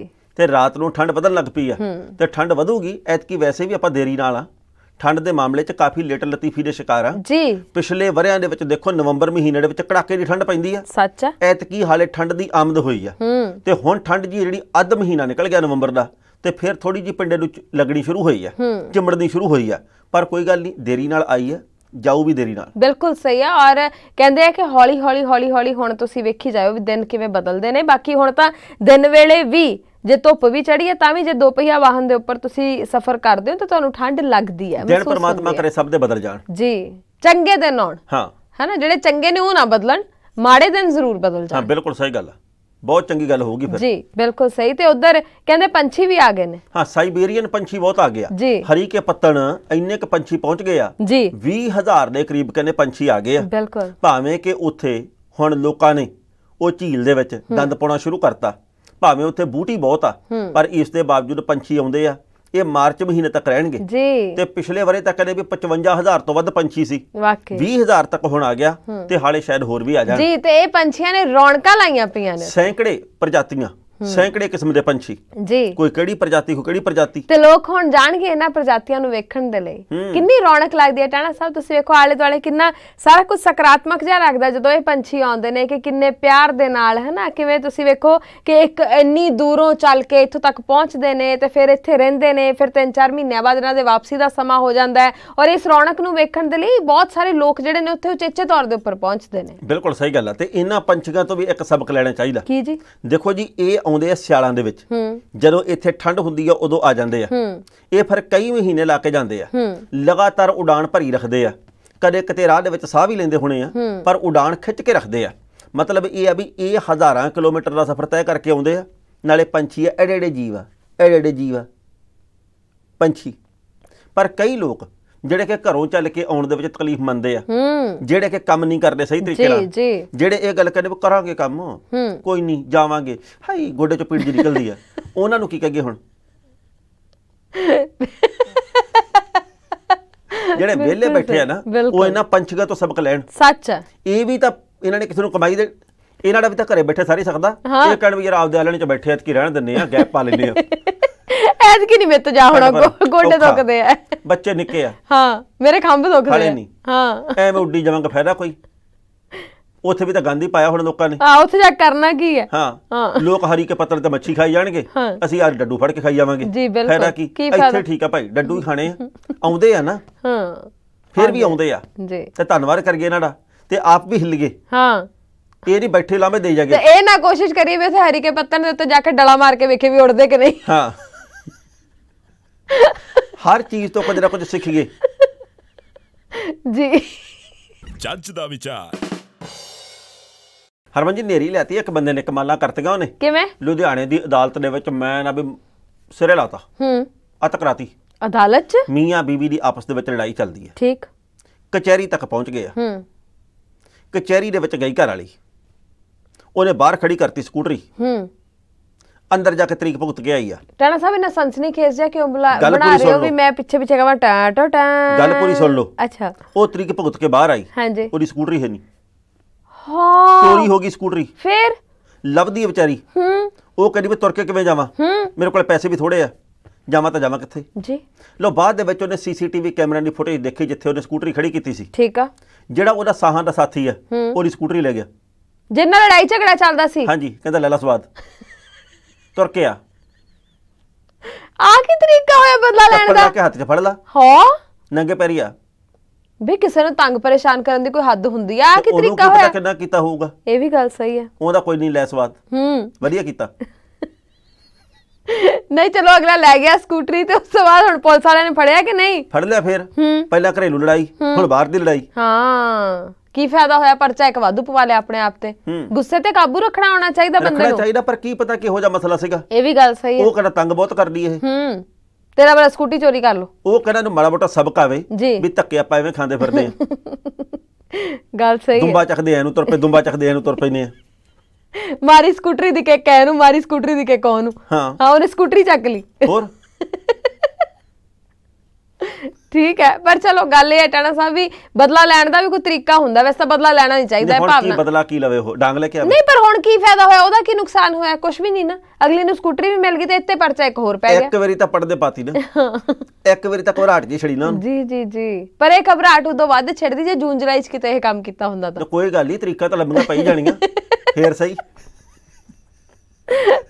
ਤੇ ਰਾਤ ਨੂੰ ਠੰਡ ਵਧਣ ਲੱਗ ਪਈ ਆ ਤੇ ਠੰਡ ਵਧੂਗੀ ਐਤਕੀ ਵੈਸੇ ਵੀ ਆਪਾਂ ਦੇਰੀ ਨਾਲ ਆ ਠੰਡ ਦੇ ਮਾਮਲੇ 'ਚ ਕਾਫੀ ਲੇਟ ਲਤੀਫੀ ਦੇ ਸ਼ਿਕਾਰ ਆ ਜੀ ਪਿਛਲੇ ਵਰਿਆਂ ਦੇ ਵਿੱਚ ਦੇਖੋ ਨਵੰਬਰ ਮਹੀਨੇ ਦੇ ਵਿੱਚ ਕੜਾਕੇ ਦੀ ਠੰਡ ਪੈਂਦੀ ਆ ਸੱਚ ਆ ਐਤਕੀ ਹਾਲੇ ਠੰਡ ਦੀ ਆਮਦ ਹੋਈ ਆ ਤੇ ਹੁਣ ਠੰਡ ਜੀ ਜਿਹੜੀ ਅੱਧ ਮਹੀਨਾ ਨਿਕਲ ਗਿਆ ਨਵੰਬਰ ਦਾ ਤੇ ਫਿਰ ਥੋੜੀ ਜੀ ਪਿੰਡੇ ਨੂੰ ਲੱਗਣੀ ਸ਼ੁਰੂ ਹੋਈ ਆ ਚਿੰਬੜਨੀ ਸ਼ੁਰੂ ਹੋਈ ਆ ਪਰ ਕੋਈ ਗੱਲ ਨਹੀਂ ਦੇਰੀ ਨਾਲ ਆਈ ਆ ਜਾਉ ਵੀ ਦੇਰੀ ਨਾਲ ਬਿਲਕੁਲ ਸਹੀ ਆ ਔਰ ਕਹਿੰਦੇ ਆ ਕਿ ਹੌਲੀ ਹੌਲੀ ਹੌਲੀ ਹੌਲੀ ਹੁਣ ਤੁਸੀਂ ਵੇਖੀ ਜਾਓ ਵੀ ਦਿਨ ਕਿਵੇਂ ਬਦਲਦੇ ਨੇ ਬਾਕੀ ਹੁਣ ਤਾਂ ਦਿਨ ਵੇਲੇ ਵੀ ਜੇ ਧੁੱਪ ਵੀ ਚੜੀ ਹੈ ਤਾਂ ਵੀ ਜੇ ਦੋ ਪਹੀਆ ਵਾਹਨ ਦੇ ਉੱਪਰ ਤੁਸੀਂ ਸਫ਼ਰ ਕਰਦੇ ਹੋ ਤਾਂ ਤੁਹਾਨੂੰ ਠੰਡ ਲੱਗਦੀ ਹੈ ਮਹਿਸੂਸ ਹੁੰਦੀ ਹੈ ਪਰਮਾਤਮਾ ਕਰੇ ਸਭ ਦੇ ਬਦਲ ਜਾਣ ਜੀ ਚੰਗੇ ਦਿਨ ਆਉਣ ਹਾਂ ਹੈਨਾ ਜਿਹੜੇ ਚੰਗੇ ਨੇ ਉਹ ਨਾ ਬਦਲਣ ਮਾੜੇ ਦਿਨ ਜ਼ਰੂਰ ਬਦਲ ਜਾਣ ਹਾਂ ਬਿਲਕੁਲ ਸਹੀ ਗੱਲ ਹੈ ਬਹੁਤ ਚੰਗੀ ਗੱਲ ਹੋਊਗੀ ਫਿਰ ਜੀ ਬਿਲਕੁਲ ਸਹੀ ਤੇ ਉਧਰ ਕਹਿੰਦੇ ਪੰਛੀ ਵੀ ਆ ਗਏ ਨੇ ਹਾਂ ਸਾਈਬੇਰੀਅਨ ਪੰਛੀ ਬਹੁਤ ਆ ਗਿਆ ਹਰੀ ਕੇ ਪੱਤਣ ਇੰਨੇ ਕ ਪੰਛੀ ਪਹੁੰਚ ਗਏ ਆ ਜੀ 20000 ਦੇ ਕਰੀਬ ਕਹਿੰਦੇ ਪੰਛੀ ਆ ਗਏ ਆ ਬਿਲਕੁਲ ਭਾਵੇਂ ਕਿ ਉੱਥੇ ਹੁਣ ਲੋਕਾਂ ਨੇ ਉਹ ਝੀਲ ਦੇ ਵਿੱਚ ਦੰਦ ਪਾਉਣਾ ਸ਼ੁਰੂ ਕਰਤਾ ਭਾਵੇਂ ਉੱਥੇ ਬੂਟੀ ਬਹੁਤ ਆ ਪਰ ਇਸ ਦੇ ਬਾਵਜੂਦ ਪੰਛੀ ਆਉਂਦੇ ਆ ਇਹ ਮਾਰਚ ਮਹੀਨੇ ਤੱਕ ਰਹਿਣਗੇ ਜੀ ਤੇ ਪਿਛਲੇ ਵਰੇ ਤੱਕ ਨੇ ਵੀ 55000 ਤੋਂ ਵੱਧ ਪੰਛੀ ਸੀ ਵਾਕਈ 20000 ਤੱਕ ਹੁਣ ਆ ਗਿਆ ਤੇ ਹਾਲੇ ਸ਼ਾਇਦ ਹੋਰ ਵੀ ਆ ਜਾਣ ਜੀ ਤੇ ਇਹ ਪੰਛੀਆਂ ਨੇ ਰੌਣਕਾਂ ਲਾਈਆਂ ਪਈਆਂ ਨੇ ਸੈਂਕੜੇ ਪ੍ਰਜਾਤੀਆਂ ਸੈਂਕੜੇ ਕਿਸਮ ਦੇ ਪੰਛੀ ਜੀ ਕੋਈ ਕਿਹੜੀ ਪ੍ਰਜਾਤੀ ਕੋ ਕਿਹੜੀ ਪ੍ਰਜਾਤੀ ਤੇ ਲੋਕ ਹੁਣ ਜਾਣਗੇ ਇਹਨਾਂ ਪ੍ਰਜਾਤੀਆਂ ਨੂੰ ਵੇਖਣ ਦੇ ਲਈ ਕਿੰਨੀ ਰੌਣਕ ਲੱਗਦੀ ਹੈ ਟਾਣਾ ਸਾਹਿਬ ਤੁਸੀਂ ਵੇਖੋ ਆਲੇ ਦੁਆਲੇ ਕਿੰਨਾ ਸਾਰਾ ਕੁਝ ਸਕਾਰਾਤਮਕ ਜਿਹਾ ਲੱਗਦਾ ਜਦੋਂ ਇਹ ਪੰਛੀ ਆਉਂਦੇ ਨੇ ਕਿ ਕਿੰਨੇ ਪਿਆਰ ਦੇ ਨਾਲ ਹਨਾ ਕਿਵੇਂ ਤੁਸੀਂ ਵੇਖੋ ਕਿ ਇੱਕ ਇੰਨੀ ਦੂਰੋਂ ਚੱਲ ਕੇ ਇੱਥੋਂ ਤੱਕ ਪਹੁੰਚਦੇ ਨੇ ਤੇ ਫਿਰ ਇੱਥੇ ਰਹਿੰਦੇ ਨੇ ਫਿਰ 3-4 ਮਹੀਨਿਆਂ ਬਾਅਦ ਇਹਨਾਂ ਦੇ ਵਾਪਸੀ ਦਾ ਸਮਾਂ ਹੋ ਜਾਂਦਾ ਹੈ ਔਰ ਇਸ ਰੌਣਕ ਨੂੰ ਵੇਖਣ ਦੇ ਲਈ ਬਹੁਤ ਸਾਰੇ ਲੋਕ ਜਿਹੜੇ ਨੇ ਉੱਥੇ ਉਚੇਚੇ ਤੌਰ ਦੇ ਉੱਪਰ ਪਹੁੰਚਦੇ ਨੇ ਬਿਲਕੁਲ ਸਹੀ ਗੱਲ ਹੈ ਤੇ ਇਹਨਾਂ ਪੰਛੀਆਂ ਤੋਂ ਵੀ ਇੱਕ ਸਬਕ ਲੈਣਾ ਚਾਹੀਦਾ ਕੀ ਜੀ ਦੇਖੋ ਜੀ ਇਹ ਆਉਂਦੇ ਆ ਸਿਆਲਾਂ ਦੇ ਵਿੱਚ ਜਦੋਂ ਇੱਥੇ ਠੰਡ ਹੁੰਦੀ ਆ ਉਦੋਂ ਆ ਜਾਂਦੇ ਆ ਇਹ ਫਿਰ ਕਈ ਮਹੀਨੇ ਲਾ ਕੇ ਜਾਂਦੇ ਆ ਲਗਾਤਾਰ ਉਡਾਨ ਭਰੀ ਰੱਖਦੇ ਆ ਕਦੇ ਕਿਤੇ ਰਾਹ ਦੇ ਵਿੱਚ ਸਾਹ ਵੀ ਲੈਂਦੇ ਹੋਣੇ ਆ ਪਰ ਉਡਾਨ ਖਿੱਚ ਕੇ ਰੱਖਦੇ ਆ ਮਤਲਬ ਇਹ ਆ ਵੀ ਇਹ ਹਜ਼ਾਰਾਂ ਕਿਲੋਮੀਟਰ ਦਾ ਸਫ਼ਰ ਤੈਅ ਕਰਕੇ ਆਉਂਦੇ ਆ ਨਾਲੇ ਪੰਛੀ ਆ ਐਡੇ ਐਡੇ ਜੀਵ ਐਡੇ ਐਡੇ ਜੀਵ ਪੰਛੀ ਪਰ ਕਈ ਲੋਕ ਜਿਹੜੇ ਕਿ ਘਰੋਂ ਚੱਲ ਕੇ ਆਉਣ ਦੇ ਵਿੱਚ ਤਕਲੀਫ ਮੰਨਦੇ ਆ ਜਿਹੜੇ ਕਿ ਕੰਮ ਨਹੀਂ ਕਰਦੇ ਸਹੀ ਤਰੀਕੇ ਨਾਲ ਜਿਹੜੇ ਇਹ ਗੱਲ ਕਹਿੰਦੇ ਕਰਾਂਗੇ ਕੰਮ ਕੋਈ ਨਹੀਂ ਜਾਵਾਂਗੇ ਹਾਈ ਗੋਡੇ ਚੋਂ ਪੀੜ ਜੀ ਨਿਕਲਦੀ ਆ ਉਹਨਾਂ ਨੂੰ ਕੀ ਕਹਗੇ ਹੁਣ ਜਿਹੜੇ ਵਿਹਲੇ ਬੈਠੇ ਆ ਨਾ ਉਹ ਇਹਨਾਂ ਪੰਛੀਆਂ ਤੋਂ ਸਬਕ ਲੈਣ ਸੱਚ ਇਹ ਵੀ ਤਾਂ ਇਹਨਾਂ ਨੇ ਕਿਸੇ ਨੂੰ ਕਮਾਈ ਦੇ ਇਹਨਾਂ ਦਾ ਵੀ ਤਾਂ ਘਰੇ ਬੈਠੇ ਸਾਰੇ ਸਕਦਾ ਇਹ ਕਹਿਣ ਵੀ ਯਾਰ ਆਪਦੇ ਆਲਣੇ ਚ ਬੈਠੇ ਆ ਕਿ ਰਹਿਣ ਦਿੰਨੇ ਆ ਗੈਪ ਪਾ ਲੈਨੇ ਆ ਐਦ ਕਿ ਨਹੀਂ ਮੇਤ ਜਾ ਹੋਣਾ ਗੋਡੇ ਦੁਖਦੇ ਆ ਬੱਚੇ ਨਿੱਕੇ ਆ ਹਾਂ ਮੇਰੇ ਖੰਭ ਦੁਖਦੇ ਆ ਹਾਂ ਐਵੇਂ ਉੱਡੀ ਜਾਵਾਂਗਾ ਫਾਇਦਾ ਕੋਈ ਉੱਥੇ ਵੀ ਤਾਂ ਗੰਦ ਹੀ ਪਾਇਆ ਹੁਣ ਲੋਕਾਂ ਨੇ ਆ ਉੱਥੇ ਜਾ ਕਰਨਾ ਕੀ ਹੈ ਹਾਂ ਲੋਕ ਹਰੀ ਕੇ ਪੱਤਰ ਤੇ ਮੱਛੀ ਖਾਈ ਜਾਣਗੇ ਅਸੀਂ ਅੱਜ ਡੱਡੂ ਫੜ ਕੇ ਖਾਈ ਜਾਵਾਂਗੇ ਜੀ ਬਿਲਕੁਲ ਫਾਇਦਾ ਕੀ ਇੱਥੇ ਠੀਕ ਆ ਭਾਈ ਡੱਡੂ ਹੀ ਖਾਣੇ ਆ ਆਉਂਦੇ ਆ ਨਾ ਹਾਂ ਫਿਰ ਵੀ ਆਉਂਦੇ ਆ ਜੀ ਤੇ ਧੰਨਵਾਦ ਕਰੀਏ ਇਹਨਾਂ ਦਾ ਤੇ ਆਪ ਵੀ ਹਿੱਲ ਗਏ ਹਾਂ ਇਹ ਨਹੀਂ ਬੈਠੇ ਲਾਵੇਂ ਦੇ ਜਾਗੇ ਤੇ ਇਹ ਨਾ ਕੋਸ਼ਿਸ਼ ਕਰੀਏ ਵੀ ਹਰੀ ਕੇ ਪੱਤਨ ਦੇ ਉੱਤੇ ਜਾ ਕੇ ਡਲਾ ਮਾਰ ਕੇ ਵੇਖੇ ਵੀ ਉੜਦੇ ਕਿ ਨਹੀਂ ਹਾਂ ਹਰ ਚੀਜ਼ ਤੋਂ ਕੁਝ ਨਾ ਕੁਝ ਸਿੱਖੀਏ ਜੀ ਜੱਜ ਦਾ ਵਿਚਾਰ ਹਰਮਨ ਜੀ ਨੇਰੀ ਲੈਤੀ ਇੱਕ ਬੰਦੇ ਨੇ ਕਮਾਲਾ ਕਰਤੀਆਂ ਉਹਨੇ ਕਿਵੇਂ ਲੁਧਿਆਣੇ ਦੀ ਅਦਾਲਤ ਦੇ ਵਿੱਚ ਮੈਂ ਨਾ ਵੀ ਸਿਰੇ ਲਾਤਾ ਹੂੰ ਅਤਕਰਾਤੀ ਅਦਾਲਤ 'ਚ ਮੀਆਂ ਬੀਵੀ ਦੀ ਆਪਸ ਦੇ ਵਿੱਚ ਲੜਾਈ ਚੱਲਦੀ ਹੈ ਠੀਕ ਕਚਹਿਰੀ ਤੱਕ ਪਹੁੰਚ ਗਏ ਹੂੰ ਕਚਹਿਰੀ ਦੇ ਵਿੱਚ ਗਈ ਘਰ ਵਾਲੀ ਉਹਨੇ ਬਾਹਰ ਖੜੀ ਕਰਤੀ ਸਕੂਟਰੀ ਹੂੰ ਅੰਦਰ ਜਾ ਕੇ ਤਰੀਕ ਭੁਗਤ ਕੇ ਆਈ ਆ ਟਾਣਾ ਸਾਹਿਬ ਇਹਨਾਂ ਸੰਸਨੀ ਖੇਸ ਜਾ ਕਿਉਂ ਬਣਾ ਰਹੇ ਹੋ ਵੀ ਮੈਂ ਪਿੱਛੇ ਪਿੱਛੇ ਕਹਾਂ ਟਾ ਟਾ ਟਾ ਗੱਲ ਪੂਰੀ ਸੁਣ ਲਓ ਅੱਛਾ ਉਹ ਤਰੀਕ ਭੁਗਤ ਕੇ ਬਾਹਰ ਆਈ ਹਾਂਜੀ ਉਹਦੀ ਸਕੂਟਰੀ ਹੈ ਨਹੀਂ ਹਾਂ ਚੋਰੀ ਹੋ ਗਈ ਸਕੂਟਰੀ ਫੇਰ ਲਵਦੀ ਹੈ ਵਿਚਾਰੀ ਹੂੰ ਉਹ ਕਹਿੰਦੀ ਵੀ ਤੁਰ ਕੇ ਕਿਵੇਂ ਜਾਵਾਂ ਹੂੰ ਮੇਰੇ ਕੋਲ ਪੈਸੇ ਵੀ ਥੋੜੇ ਆ ਜਾਵਾਂ ਤਾਂ ਜਾਵਾਂ ਕਿੱਥੇ ਜੀ ਲੋ ਬਾਅਦ ਦੇ ਵਿੱਚ ਉਹਨੇ ਸੀਸੀਟੀਵੀ ਕੈਮਰਿਆਂ ਦੀ ਫੁਟੇਜ ਦੇਖੀ ਜਿੱਥੇ ਉਹਨੇ ਸਕੂਟਰੀ ਖੜੀ ਕੀਤੀ ਸੀ ਠੀਕ ਆ ਜਿਹੜਾ ਉਹਦਾ ਸਾਹਾਂ ਦਾ ਸਾਥੀ ਆ ਉਹਦੀ ਸਕੂਟਰੀ ਲੈ ਗਿਆ ਜਿੰਨਾ ਲੜਾਈ ਝਗੜਾ ਚੱਲਦਾ ਸੀ ਹਾਂਜੀ ਕਹਿੰਦਾ ਲੈ ਲੈ ਸਵਾਦ ਤੁਰ ਕੇ ਆ ਆ ਕੀ ਤਰੀਕਾ ਹੋਇਆ ਬਦਲਾ ਲੈਣ ਦਾ ਪਕੜ ਕੇ ਹੱਥ 'ਚ ਫੜ ਲਾ ਹਾਂ ਨੰਗੇ ਪੈਰੀ ਆ ਵੀ ਕਿਸੇ ਨੂੰ ਤੰਗ ਪਰੇਸ਼ਾਨ ਕਰਨ ਦੀ ਕੋਈ ਹੱਦ ਹੁੰਦੀ ਆ ਆ ਕੀ ਤਰੀਕਾ ਹੋਇਆ ਕਿੰਨਾ ਕੀਤਾ ਹੋਊਗਾ ਇਹ ਵੀ ਗੱਲ ਸਹੀ ਆ ਉਹਦਾ ਕੋਈ ਨਹੀਂ ਲੈ ਸਵਾਦ ਹੂੰ ਵਧੀਆ ਕੀਤਾ ਨਹੀਂ ਚਲੋ ਅਗਲਾ ਲੈ ਗਿਆ ਸਕੂਟਰੀ ਤੇ ਉਸ ਤੋਂ ਬਾਅਦ ਹੁਣ ਪੁਲਿਸ ਵਾਲਿਆਂ ਨੇ ਫੜਿਆ ਕਿ ਨਹੀਂ ਫੜ ਲਿਆ ਫਿਰ ਪਹਿਲਾਂ ਘਰੇਲੂ ਲੜਾਈ ਹੁਣ ਬਾਹਰ ਦੀ ਲੜਾਈ ਹਾਂ ਕੀ ਫਾਇਦਾ ਹੋਇਆ ਪਰਚਾ ਇੱਕ ਵਾਧੂ ਪਵਾ ਲਿਆ ਆਪਣੇ ਆਪ ਤੇ ਗੁੱਸੇ ਤੇ ਕਾਬੂ ਰੱਖਣਾ ਆਉਣਾ ਚਾਹੀਦਾ ਬੰਦੇ ਨੂੰ ਰੱਖਣਾ ਚਾਹੀਦਾ ਪਰ ਕੀ ਪਤਾ ਕਿਹੋ ਜਿਹਾ ਮਸਲਾ ਸੀਗਾ ਇਹ ਵੀ ਗੱਲ ਸਹੀ ਹੈ ਉਹ ਕਹਿੰਦਾ ਤੰਗ ਬਹੁਤ ਕਰਦੀ ਇਹ ਹੂੰ ਤੇਰਾ ਬੜਾ ਸਕੂਟੀ ਚੋਰੀ ਕਰ ਲੋ ਉਹ ਕਹਿੰਦਾ ਨੂੰ ਮਾੜਾ ਮੋਟਾ ਸਬਕ ਆਵੇ ਵੀ ਧੱਕੇ ਆਪਾਂ ਐਵੇਂ ਖਾਂਦੇ ਫਿਰਦੇ ਆ ਗੱਲ ਸਹੀ ਹੈ ਦੁੰਬਾ ਚੱਕਦੇ ਐ ਇਹਨੂੰ ਤੁਰ ਦੁੰਬਾ ਚੱਕਦੇ ਐ ਇਹਨੂੰ ਤੁਰ ਪਏ ਨੇ ਮਾਰੀ ਸਕੂਟਰੀ ਦੀ ਕੇ ਕਹਿ ਨੂੰ ਮਾਰੀ ਸਕੂਟਰੀ ਦੀ ਕੇ ਕੌਣ ਨੂੰ ਹਾਂ ਹਾਂ ਉਹਨੇ ਸਕੂਟਰੀ ਚੱਕ ਲਈ ਹੋਰ ਠੀਕ ਹੈ ਪਰ ਚਲੋ ਗੱਲ ਇਹ ਹੈ ਟਾਣਾ ਸਾਹਿਬ ਵੀ ਬਦਲਾ ਲੈਣ ਦਾ ਵੀ ਕੋਈ ਤਰੀਕਾ ਹੁੰਦਾ ਵੈਸੇ ਤਾਂ ਬਦਲਾ ਲੈਣਾ ਨਹੀਂ ਚਾਹੀਦਾ ਹੈ ਭਾਵਨਾ ਕੀ ਬਦਲਾ ਕੀ ਲਵੇ ਉਹ ਡਾਂਗ ਲੈ ਕੇ ਆਵੇ ਨਹੀਂ ਪਰ ਹੁਣ ਕੀ ਫਾਇਦਾ ਹੋਇਆ ਉਹਦਾ ਕੀ ਨੁਕਸਾਨ ਹੋਇਆ ਕੁਝ ਵੀ ਨਹੀਂ ਨਾ ਅਗਲੇ ਨੂੰ ਸਕੂਟਰੀ ਵੀ ਮਿਲ ਗਈ ਤੇ ਇੱਥੇ ਪਰਚਾ ਇੱਕ ਹੋਰ ਪੈ ਗਿਆ ਇੱਕ ਵਾਰੀ ਤਾਂ ਪੜਦੇ ਪਾਤੀ ਨਾ ਇੱਕ ਵਾਰੀ ਤਾਂ ਘਬਰਾਹਟ ਜੀ ਛੜੀ ਨਾ ਜੀ ਜੀ ਜੀ ਪਰ ਇਹ ਘਬਰਾਹਟ ਉਦੋਂ ਵੱਧ ਛੜਦੀ ਜੇ ਜੂਨ ਜੁਲਾਈ ਚ ਕਿਤੇ ਇਹ ਕੰਮ ਕੀਤਾ ਹੁੰਦਾ ਤਾਂ ਕੋਈ ਗੱਲ ਨਹੀਂ ਤਰੀਕਾ ਤਾਂ ਲੱਭਣਾ ਪਈ ਜਾਣੀਆਂ ਫੇਰ ਸਹੀ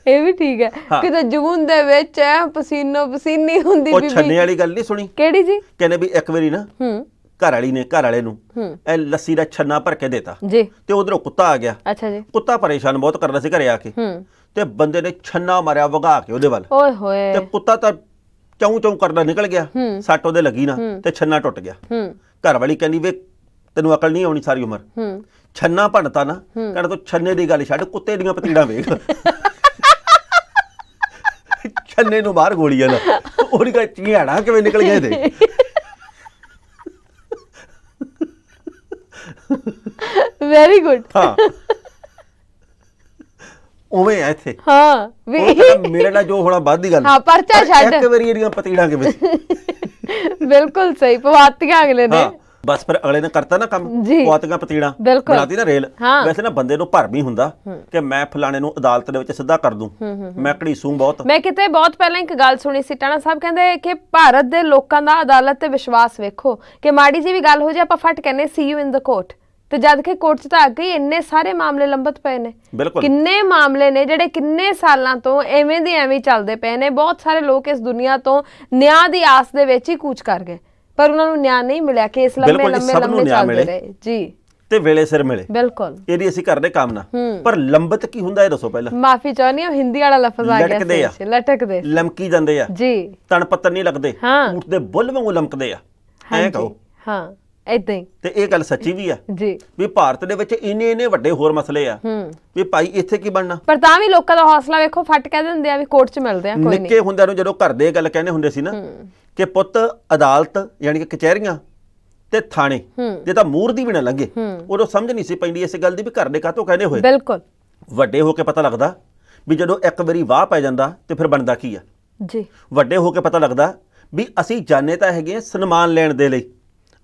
ਇਹ ਵੀ ਠੀਕ ਹੈ ਕਿਤੇ ਜੂਨ ਦੇ ਵਿੱਚ ਐ ਪਸੀਨੋ ਪਸੀਨੀ ਹੁੰਦੀ ਬੀਬੀ ਉਹ ਛੰਨੇ ਵਾਲੀ ਗੱਲ ਨਹੀਂ ਸੁਣੀ ਕਿਹੜੀ ਜੀ ਕਹਿੰਦੇ ਵੀ ਇੱਕ ਵਾਰੀ ਨਾ ਹੂੰ ਘਰ ਵਾਲੀ ਨੇ ਘਰ ਵਾਲੇ ਨੂੰ ਹੂੰ ਇਹ ਲੱਸੀ ਦਾ ਛੰਨਾ ਭਰ ਕੇ ਦਿੱਤਾ ਜੀ ਤੇ ਉਧਰੋਂ ਕੁੱਤਾ ਆ ਗਿਆ ਅੱਛਾ ਜੀ ਕੁੱਤਾ ਪਰੇਸ਼ਾਨ ਬਹੁਤ ਕਰਦਾ ਸੀ ਘਰੇ ਆ ਕੇ ਹੂੰ ਤੇ ਬੰਦੇ ਨੇ ਛੰਨਾ ਮਾਰਿਆ ਵਗਾ ਕੇ ਉਹਦੇ ਵੱਲ ਓਏ ਹੋਏ ਤੇ ਕੁੱਤਾ ਤਾਂ ਚੌਂ ਚੌਂ ਕਰਦਾ ਨਿਕਲ ਗਿਆ ਸੱਟ ਉਹਦੇ ਲੱਗੀ ਨਾ ਤੇ ਛੰਨਾ ਟੁੱਟ ਗਿਆ ਹੂੰ ਘਰ ਵਾਲੀ ਕਹਿੰਦੀ ਵੇ ਤੈਨੂੰ ਅਕਲ ਨਹੀਂ ਆਉਣੀ ਸਾਰੀ ਉਮਰ ਹੂੰ ਛੰਨਾ ਭੰਨਤਾ ਨਾ ਕਹਿੰਦਾ ਤੂੰ ਛੰਨੇ ਦੀ ਗੱਲ ਛੱਡ ਕੁੱਤੇ ਦੀਆਂ ਪਤੀੜਾਂ ਵੇਖ ਚੰਨੇ ਨੂੰ ਬਾਹਰ ਗੋਲੀਆਂ ਨਾਲ ਉਹਨੇ ਕਹਾ ਚੀਹੜਾ ਕਿਵੇਂ ਨਿਕਲ ਗਏ ਤੇ ਵੈਰੀ ਗੁੱਡ ਹਾਂ ਉਵੇਂ ਆ ਇੱਥੇ ਹਾਂ ਮੇਰੇ ਨਾਲ ਜੋ ਹੋਣਾ ਵੱਧ ਦੀ ਗੱਲ ਹਾਂ ਪਰਚਾ ਛੱਡ ਇੱਕ ਵਾਰੀ ਇਹਦੀਆਂ ਪਤੀੜਾਂ ਕਿਵੇਂ ਬਿਲਕੁਲ ਸਹੀ ਪਵਾਤੀਆਂ ਅਗਲੇ ਨੇ ਹਾਂ ਬਸ ਪਰ ਅਗਲੇ ਨੇ ਕਰਤਾ ਨਾ ਕੰਮ ਪੁਆਤਗਾ ਪਤੀੜਾ ਬਣਾਤੀ ਨਾ ਰੇਲ ਵੈਸੇ ਨਾ ਬੰਦੇ ਨੂੰ ਭਰਮ ਹੀ ਹੁੰਦਾ ਕਿ ਮੈਂ ਫਲਾਣੇ ਨੂੰ ਅਦਾਲਤ ਦੇ ਵਿੱਚ ਸਿੱਧਾ ਕਰ ਦੂੰ ਮੈਂ ਸੂੰ ਬਹੁਤ ਮੈਂ ਕਿਤੇ ਬਹੁਤ ਪਹਿਲਾਂ ਇੱਕ ਗੱਲ ਸੁਣੀ ਸੀ ਟਾਣਾ ਸਾਹਿਬ ਕਹਿੰਦੇ ਕਿ ਭਾਰਤ ਦੇ ਲੋਕਾਂ ਦਾ ਅਦਾਲਤ ਤੇ ਵਿਸ਼ਵਾਸ ਵੇਖੋ ਕਿ ਮਾੜੀ ਜੀ ਵੀ ਗੱਲ ਹੋ ਜੇ ਆਪਾਂ ਫਟ ਕਹਿੰਨੇ ਸੀ ਯੂ ਇਨ ਦ ਕੋਰਟ ਤੇ ਜਦ ਕਿ ਕੋਰਟ 'ਚ ਤਾਂ ਅੱਗੇ ਇੰਨੇ ਸਾਰੇ ਮਾਮਲੇ ਲੰਬਤ ਪਏ ਨੇ ਕਿੰਨੇ ਮਾਮਲੇ ਨੇ ਜਿਹੜੇ ਕਿੰਨੇ ਸਾਲਾਂ ਤੋਂ ਐਵੇਂ ਦੇ ਐਵੇਂ ਚੱਲਦੇ ਪਏ ਨੇ ਬਹੁਤ ਸਾਰੇ ਲੋਕ ਇਸ ਦੁਨੀਆ ਤੋਂ ਨਿਆਂ ਦੀ ਆਸ ਦੇ ਵਿੱਚ ਹੀ ਕੂਚ ਕਰ ਗਏ ਪਰ ਉਹਨਾਂ ਨੂੰ ਨਿਆਂ ਨਹੀਂ ਮਿਲਿਆ ਕੇਸ ਲੰਮੇ ਲੰਮੇ ਲੰਮੇ ਚੱਲਦੇ ਰਹੇ ਜੀ ਤੇ ਵੇਲੇ ਸਿਰ ਮਿਲੇ ਬਿਲਕੁਲ ਇਹਦੀ ਅਸੀਂ ਕਰਦੇ ਕਾਮਨਾ ਪਰ ਲੰਬਤ ਕੀ ਹੁੰਦਾ ਇਹ ਦੱਸੋ ਪਹਿਲਾਂ ਮਾਫੀ ਚਾਹਨੀ ਉਹ ਹਿੰਦੀ ਵਾਲਾ ਲਫ਼ਜ਼ ਆ ਗਿਆ ਲਟਕਦੇ ਆ ਲਟਕਦੇ ਲਮਕੀ ਜਾਂਦੇ ਆ ਜੀ ਤਣ ਪੱਤਰ ਨਹੀਂ ਲੱਗਦੇ ਊਠ ਦੇ ਬੁੱਲ ਵਾਂਗੂ ਲਮਕਦੇ ਆ ਐ ਕਹੋ ਹਾਂ ਇਦਾਂ ਹੀ ਤੇ ਇਹ ਗੱਲ ਸੱਚੀ ਵੀ ਆ ਜੀ ਵੀ ਭਾਰਤ ਦੇ ਵਿੱਚ ਇੰਨੇ ਇੰਨੇ ਵੱਡੇ ਹੋਰ ਮਸਲੇ ਆ ਵੀ ਭਾਈ ਇੱਥੇ ਕੀ ਬਣਨਾ ਪਰ ਤਾਂ ਵੀ ਲੋਕਾਂ ਦਾ ਹੌਸਲਾ ਵੇਖੋ ਫਟ ਕਹਿ ਦਿੰਦੇ ਆ ਵੀ ਕੋਰਟ 'ਚ ਮਿਲਦੇ ਆ ਕੋਈ ਨਹੀਂ ਨਿੱਕੇ ਹੁੰਦਿਆਂ ਨੂੰ ਜਦੋਂ ਘਰ ਦੇ ਗੱਲ ਕਹਿੰਦੇ ਹੁੰਦੇ ਸੀ ਨਾ ਕਿ ਪੁੱਤ ਅਦਾਲਤ ਯਾਨੀ ਕਿ ਕਚਹਿਰੀਆਂ ਤੇ ਥਾਣੇ ਜੇ ਤਾਂ ਮੂਰ ਦੀ ਵੀ ਨਾ ਲੰਗੇ ਉਦੋਂ ਸਮਝ ਨਹੀਂ ਸੀ ਪੈਂਦੀ ਇਸ ਗੱਲ ਦੀ ਵੀ ਘਰ ਦੇ ਕਾਤੋਂ ਕਹਿੰਦੇ ਹੋਏ ਬਿਲਕੁਲ ਵੱਡੇ ਹੋ ਕੇ ਪਤਾ ਲੱਗਦਾ ਵੀ ਜਦੋਂ ਇੱਕ ਵਾਰੀ ਵਾਹ ਪੈ ਜਾਂਦਾ ਤੇ ਫਿਰ ਬਣਦਾ ਕੀ ਆ ਜੀ ਵੱਡੇ ਹੋ ਕੇ ਪਤਾ ਲੱਗਦਾ ਵੀ ਅਸੀਂ ਜਾਣੇ ਤਾਂ ਹੈਗੇ ਸਨਮਾਨ ਲੈਣ ਦੇ ਲਈ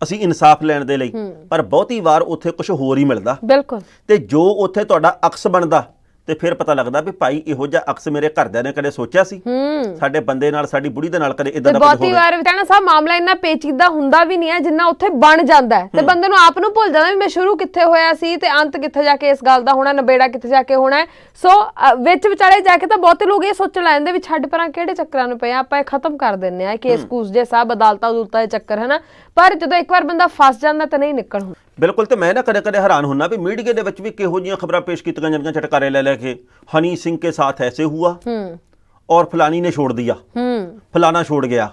ਅਸੀਂ ਇਨਸਾਫ ਲੈਣ ਦੇ ਲਈ ਪਰ ਬਹੁਤੀ ਵਾਰ ਉੱਥੇ ਕੁਝ ਹੋਰ ਹੀ ਮਿਲਦਾ ਬਿਲਕੁਲ ਤੇ ਜੋ ਉੱਥੇ ਤੁਹਾਡਾ ਅਕਸ ਬਣਦਾ ਤੇ ਫਿਰ ਪਤਾ ਲੱਗਦਾ ਵੀ ਭਾਈ ਇਹੋ ਜਿਹਾ ਅਕਸ ਮੇਰੇ ਘਰਦਿਆਂ ਨੇ ਕਦੇ ਸੋਚਿਆ ਸੀ ਸਾਡੇ ਬੰਦੇ ਨਾਲ ਸਾਡੀ ਬੁੜੀ ਦੇ ਨਾਲ ਕਦੇ ਇਦਾਂ ਦਾ ਕੁਝ ਹੋਵੇ ਬਹੁਤੀ ਵਾਰ ਤਾਂ ਸਾਹ ਮਾਮਲਾ ਇੰਨਾ ਪੇਚੀਦਾ ਹੁੰਦਾ ਵੀ ਨਹੀਂ ਹੈ ਜਿੰਨਾ ਉੱਥੇ ਬਣ ਜਾਂਦਾ ਤੇ ਬੰਦੇ ਨੂੰ ਆਪ ਨੂੰ ਭੁੱਲ ਜਾਂਦਾ ਵੀ ਮੈਂ ਸ਼ੁਰੂ ਕਿੱਥੇ ਹੋਇਆ ਸੀ ਤੇ ਅੰਤ ਕਿੱਥੇ ਜਾ ਕੇ ਇਸ ਗੱਲ ਦਾ ਹੋਣਾ ਨਬੇੜਾ ਕਿੱਥੇ ਜਾ ਕੇ ਹੋਣਾ ਸੋ ਵਿੱਚ ਵਿਚਾਰੇ ਜਾ ਕੇ ਤਾਂ ਬਹੁਤੇ ਲੋਕ ਇਹ ਸੋਚ ਲੱਗ ਜਾਂਦੇ ਵੀ ਛੱਡ ਪਰਾਂ ਕਿਹੜੇ ਚੱਕਰਾਂ ਨੂੰ ਪਏ ਆਪਾਂ ਇਹ ਖਤਮ ਕਰ ਦਿੰਨੇ ਆ ਕੇਸ ਕੂਸ ਜੇ ਸਭ ਅਦਾਲਤਾਂ ਉਦਲਤਾਂ ਦੇ ਚੱਕਰ ਹੈ ਨਾ ਪਰ ਜਦੋਂ ਇੱਕ ਵਾਰ ਬੰਦਾ ਫਸ ਜਾਂਦਾ ਤਾਂ ਨਹੀਂ ਨਿਕਲ ਹੁੰਦਾ ਬਿਲਕੁਲ ਤੇ ਮੈਂ ਨਾ ਕਦੇ ਕਦੇ ਹੈਰਾਨ ਹੁੰਨਾ ਵੀ ਮੀਡੀਆ ਦੇ ਵਿੱਚ ਵੀ ਕਿਹੋ ਜੀਆਂ ਖਬਰਾਂ ਪੇਸ਼ ਕੀਤੀਆਂ ਜਾਂਦੀਆਂ ਛਟਕਾਰੇ ਲੈ ਲੈ ਕੇ ਹਨੀ ਸਿੰਘ ਕੇ ਸਾਥ ਐਸੇ ਹੁਆ ਹੂੰ ਔਰ ਫਲਾਨੀ ਨੇ ਛੋੜ ਦਿਆ ਹੂੰ ਫਲਾਣਾ ਛੋੜ ਗਿਆ